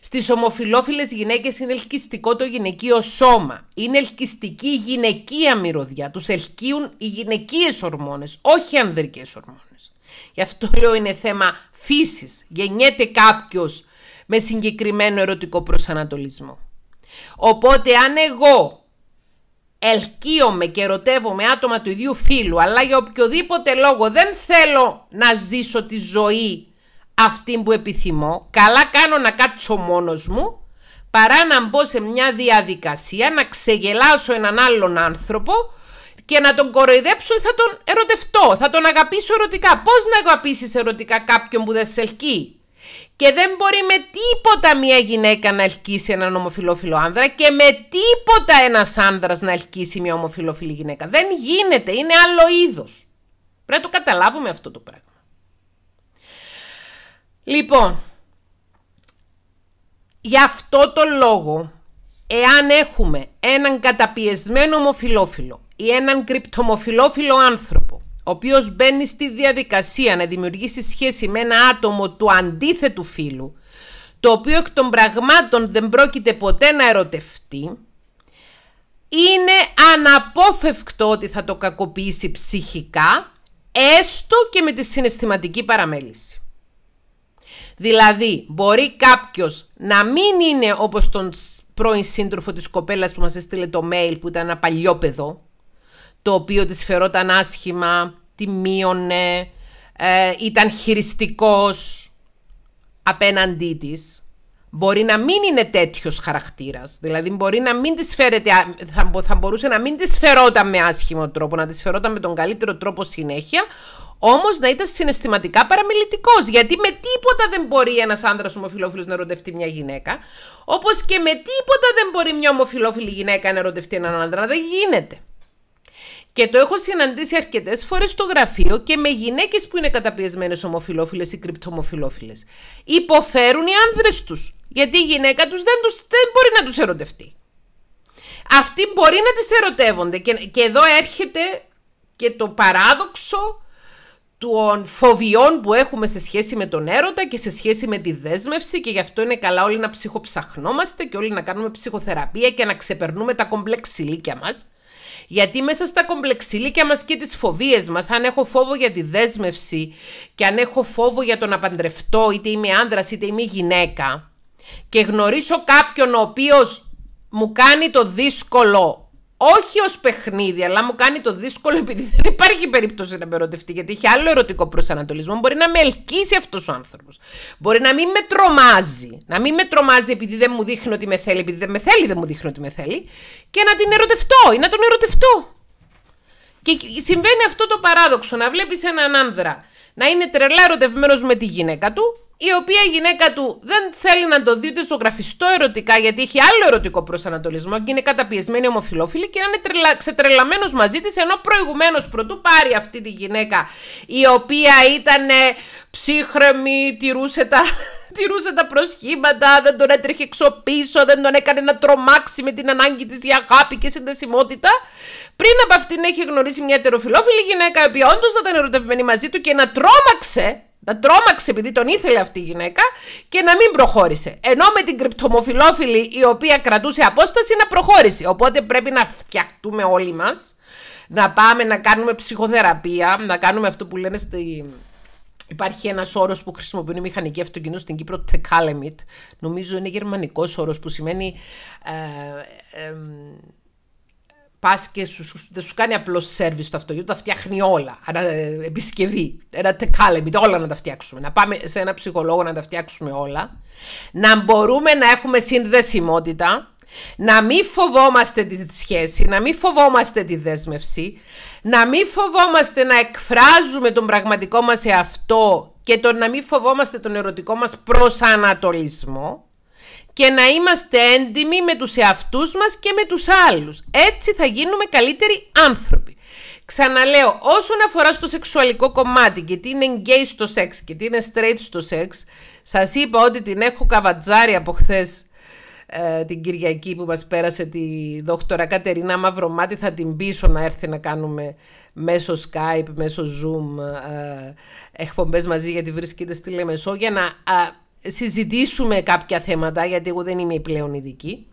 Στις ομοφιλόφιλες γυναίκες είναι ελκυστικό το γυναικείο σώμα, είναι ελκυστική η γυναικεία μυρωδιά, τους ελκύουν οι γυναικείες ορμόνες, όχι οι ανδρικές ορμόνες. Γι' αυτό λέω είναι θέμα φύσης. Γεννιέται κάποιος με συγκεκριμένο ερωτικό προσανατολισμό. Οπότε αν εγώ ελκύομαι και ερωτεύομαι άτομα του ίδιου φίλου, αλλά για οποιοδήποτε λόγο δεν θέλω να ζήσω τη ζωή αυτή που επιθυμώ, καλά κάνω να κάτσω μόνος μου, παρά να μπω σε μια διαδικασία να ξεγελάσω έναν άλλον άνθρωπο, και να τον κοροϊδέψω θα τον ερωτευτώ, θα τον αγαπήσω ερωτικά. Πώς να αγαπήσεις ερωτικά κάποιον που δεν σε ελκύει. Και δεν μπορεί με τίποτα μια γυναίκα να ελκύσει έναν ομοφιλόφιλο άνδρα και με τίποτα ένας άνδρας να ελκύσει μια ομοφιλόφιλη γυναίκα. Δεν γίνεται, είναι άλλο είδος. Πρέπει να το καταλάβουμε αυτό το πράγμα. Λοιπόν, γι' αυτό το λόγο, εάν έχουμε έναν καταπιεσμένο ομοφιλόφιλο ή έναν κρυπτομοφιλόφιλο άνθρωπο, ο οποίος μπαίνει στη διαδικασία να δημιουργήσει σχέση με ένα άτομο του αντίθετου φίλου, το οποίο εκ των πραγμάτων δεν πρόκειται ποτέ να ερωτευτεί, είναι αναπόφευκτο ότι θα το κακοποιήσει ψυχικά, έστω και με τη συναισθηματική παραμέληση. Δηλαδή, μπορεί κάποιος να μην είναι όπως τον πρώην σύντροφο της κοπέλας που μας έστειλε το mail που ήταν ένα παλιό παιδό, το οποίο της φερόταν άσχημα, τη μείωνε, ε, ήταν χειριστικός απέναντί της. Μπορεί να μην είναι τέτοιος χαρακτήρας. Δηλαδή, μπορεί να μην της φέρεται. Θα, θα μπορούσε να μην της φερόταν με άσχημο τρόπο, να της φερόταν με τον καλύτερο τρόπο συνέχεια. Όμως να ήταν συναισθηματικά παραμελητικός. Γιατί με τίποτα δεν μπορεί ένας άνδρας ομοφυλόφιλο να ερωτευτεί μια γυναίκα. Όπως και με τίποτα δεν μπορεί μια ομοφυλόφιλη γυναίκα να ερωτευτεί έναν άνδρα. Δεν γίνεται. Και το έχω συναντήσει αρκετές φορές στο γραφείο και με γυναίκες που είναι καταπιεσμένες ομοφυλόφιλε ή κρυπτομοφυλόφιλε. Υποφέρουν οι άνδρες τους. Γιατί η γυναίκα τους δεν, δεν μπορεί να τους ερωτευτεί. Αυτοί μπορεί να τις ερωτεύονται και, και εδώ έρχεται και το παράδοξο των φοβιών που έχουμε σε σχέση με τον έρωτα και σε σχέση με τη δέσμευση και γι' αυτό είναι καλά όλοι να ψυχοψαχνόμαστε και όλοι να κάνουμε ψυχοθεραπεία και να ξεπερνούμε τα κομπλεξιλίκια μας. Γιατί μέσα στα κομπλεξιλίκια μας και τις φοβίες μας, αν έχω φόβο για τη δέσμευση και αν έχω φόβο για το να παντρευτώ, είτε είμαι άνδρας είτε είμαι γυναίκα, και γνωρίσω κάποιον ο οποίος μου κάνει το δύσκολο όχι ως παιχνίδι, αλλά μου κάνει το δύσκολο επειδή δεν υπάρχει περίπτωση να με ερωτευτεί, γιατί έχει άλλο ερωτικό προσανατολισμό. Μπορεί να με ελκύσει αυτός ο άνθρωπος, Μπορεί να μην με τρομάζει. Να μην με τρομάζει επειδή δεν μου δείχνει ότι με θέλει, επειδή δεν με θέλει, δεν μου δείχνει ότι με θέλει. Και να την ερωτευτώ ή να τον ερωτευτώ. Και συμβαίνει αυτό το παράδοξο, να βλέπεις έναν άνδρα να είναι τρελά ερωτευμένος με τη γυναίκα του η οποία η γυναίκα του δεν θέλει να το δει ούτε ζωγραφιστό ερωτικά γιατί έχει άλλο ερωτικό προσανατολισμό και είναι καταπιεσμένη ομοφιλόφιλη και είναι τρελα... ξετρελαμένος μαζί της ενώ προηγουμένως πρωτού πάρει αυτή τη γυναίκα η οποία ήταν ψύχρεμη, τηρούσε τα, τηρούσε προσχήματα, δεν τον έτρεχε εξωπίσω, δεν τον έκανε να τρομάξει με την ανάγκη της για αγάπη και συνδεσιμότητα. Πριν από αυτήν έχει γνωρίσει μια ετεροφιλόφιλη γυναίκα η οποία όντως θα ήταν ερωτευμένη μαζί του και να τρόμαξε να τρόμαξε επειδή τον ήθελε αυτή η γυναίκα και να μην προχώρησε. Ενώ με την κρυπτομοφιλόφιλη η οποία κρατούσε απόσταση να προχώρησε. Οπότε πρέπει να φτιαχτούμε όλοι μας, να πάμε να κάνουμε ψυχοθεραπεία, να κάνουμε αυτό που λένε στη... Υπάρχει ένας όρος που χρησιμοποιούν οι μηχανικοί αυτοκινούς στην Κύπρο, kalemit. Νομίζω είναι γερμανικός όρος που σημαίνει ε, ε, Πας και σου, δεν σου κάνει απλώ σερβι το αυτοκίνητο, τα φτιάχνει όλα. Ανα, ε, επισκευή, ένα τεκάλεμι, όλα να τα φτιάξουμε. Να πάμε σε ένα ψυχολόγο να τα φτιάξουμε όλα. Να μπορούμε να έχουμε συνδεσιμότητα. Να μην φοβόμαστε τη σχέση, να μην φοβόμαστε τη δέσμευση, να μην φοβόμαστε να εκφράζουμε τον πραγματικό μας εαυτό και το να μην φοβόμαστε τον ερωτικό μας προσανατολισμό και να είμαστε έντιμοι με τους εαυτούς μας και με τους άλλους. Έτσι θα γίνουμε καλύτεροι άνθρωποι. Ξαναλέω, όσον αφορά στο σεξουαλικό κομμάτι και τι είναι gay στο σεξ και τι είναι straight στο σεξ, σας είπα ότι την έχω καβατζάρει από χθες ε, την Κυριακή που μας πέρασε τη δόκτωρα Κατερινά Μαυρομάτι, θα την πείσω να έρθει να κάνουμε μέσω Skype, μέσω Zoom ε, ε εκπομπές μαζί γιατί βρίσκεται στη Λεμεσό για να συζητήσουμε κάποια θέματα, γιατί εγώ δεν είμαι η πλέον ειδική.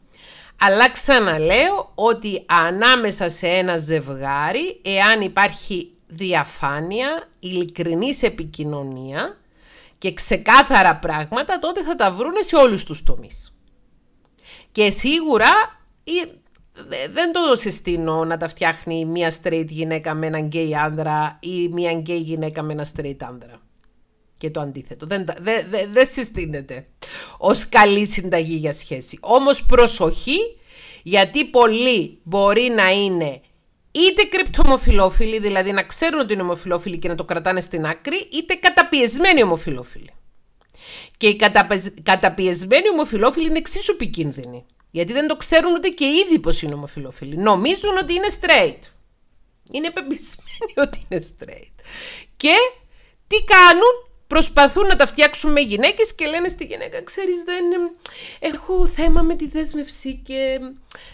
Αλλά ξαναλέω ότι ανάμεσα σε ένα ζευγάρι, εάν υπάρχει διαφάνεια, ειλικρινής επικοινωνία και ξεκάθαρα πράγματα, τότε θα τα βρούνε σε όλους τους τομείς. Και σίγουρα δεν το συστήνω να τα φτιάχνει μια straight γυναίκα με έναν gay άνδρα ή μια gay γυναίκα με ένα straight άνδρα και το αντίθετο. Δεν, συστήνεται ως καλή συνταγή για σχέση. Όμως προσοχή γιατί πολλοί μπορεί να είναι είτε κρυπτομοφιλόφιλοι, δηλαδή να ξέρουν ότι είναι ομοφιλόφιλοι και να το κρατάνε στην άκρη, είτε καταπιεσμένοι ομοφιλόφιλοι. Και οι καταπιεσμένοι ομοφιλόφιλοι είναι εξίσου επικίνδυνοι. Γιατί δεν το ξέρουν ούτε και ήδη πως είναι ομοφιλόφιλοι. Νομίζουν ότι είναι straight. Είναι πεπισμένοι ότι είναι straight. Και τι κάνουν, προσπαθούν να τα φτιάξουν με γυναίκες και λένε στη γυναίκα: Ξέρεις, δεν. Έχω θέμα με τη δέσμευση και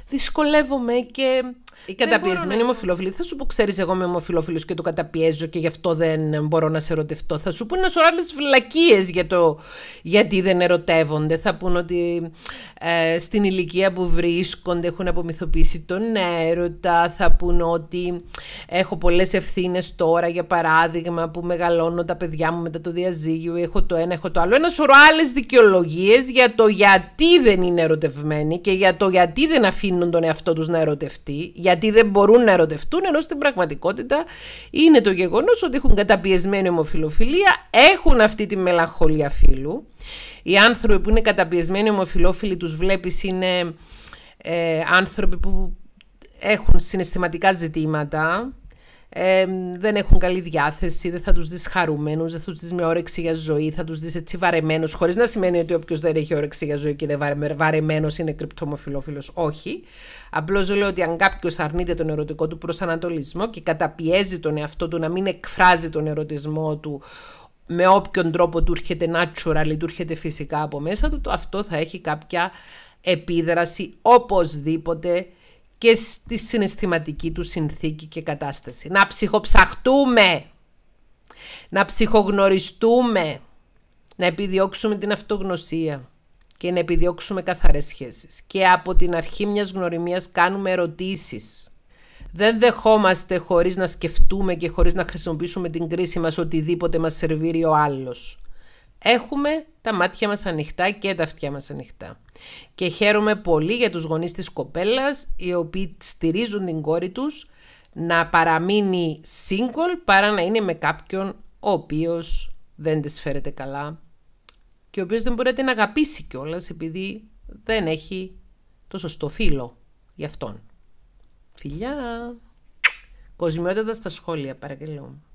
δυσκολεύομαι και οι ε, καταπιεσμένοι να... ομοφυλόφιλοι. Θα σου πω, ξέρεις, εγώ είμαι ομοφυλόφιλος και το καταπιέζω και γι' αυτό δεν μπορώ να σε ερωτευτώ. Θα σου πούνε ένα σωρό άλλες βλακίες για το γιατί δεν ερωτεύονται. Θα πούνε ότι ε, στην ηλικία που βρίσκονται έχουν απομυθοποιήσει τον έρωτα. Θα πούνε ότι έχω πολλές ευθύνες τώρα, για παράδειγμα, που μεγαλώνω τα παιδιά μου μετά το διαζύγιο. Έχω το ένα, έχω το άλλο. Ένα σωρό άλλες δικαιολογίες για το γιατί δεν είναι ερωτευμένοι και για το γιατί δεν αφήνουν τον εαυτό τους να ερωτευτεί γιατί δεν μπορούν να ερωτευτούν, ενώ στην πραγματικότητα είναι το γεγονός ότι έχουν καταπιεσμένη ομοφιλοφιλία, έχουν αυτή τη μελαγχολία φίλου. Οι άνθρωποι που είναι καταπιεσμένοι ομοφιλόφιλοι τους βλέπεις είναι ε, άνθρωποι που έχουν συναισθηματικά ζητήματα, ε, δεν έχουν καλή διάθεση, δεν θα τους δεις χαρούμενους, δεν θα τους δεις με όρεξη για ζωή, θα τους δεις έτσι βαρεμένους, χωρίς να σημαίνει ότι όποιος δεν έχει όρεξη για ζωή και είναι βαρεμένος είναι κρυπτομοφιλόφίλο, όχι. Απλώς λέω ότι αν κάποιος αρνείται τον ερωτικό του προσανατολισμό και καταπιέζει τον εαυτό του να μην εκφράζει τον ερωτισμό του με όποιον τρόπο του έρχεται natural ή του έρχεται φυσικά από μέσα του, το αυτό θα έχει κάποια επίδραση οπωσδήποτε και στη συναισθηματική του συνθήκη και κατάσταση. Να ψυχοψαχτούμε, να ψυχογνωριστούμε, να επιδιώξουμε την αυτογνωσία και να επιδιώξουμε καθαρές σχέσεις. Και από την αρχή μιας γνωριμίας κάνουμε ερωτήσεις. Δεν δεχόμαστε χωρίς να σκεφτούμε και χωρίς να χρησιμοποιήσουμε την κρίση μας οτιδήποτε μας σερβίρει ο άλλος. Έχουμε τα μάτια μας ανοιχτά και τα αυτιά μας ανοιχτά. Και χαίρομαι πολύ για τους γονείς της κοπέλας, οι οποίοι στηρίζουν την κόρη τους να παραμείνει single παρά να είναι με κάποιον ο οποίος δεν της φέρεται καλά και ο οποίος δεν μπορεί να την αγαπήσει κιόλας επειδή δεν έχει το σωστό φίλο για αυτόν. Φιλιά! Κοσμιότητα στα σχόλια, παρακαλώ.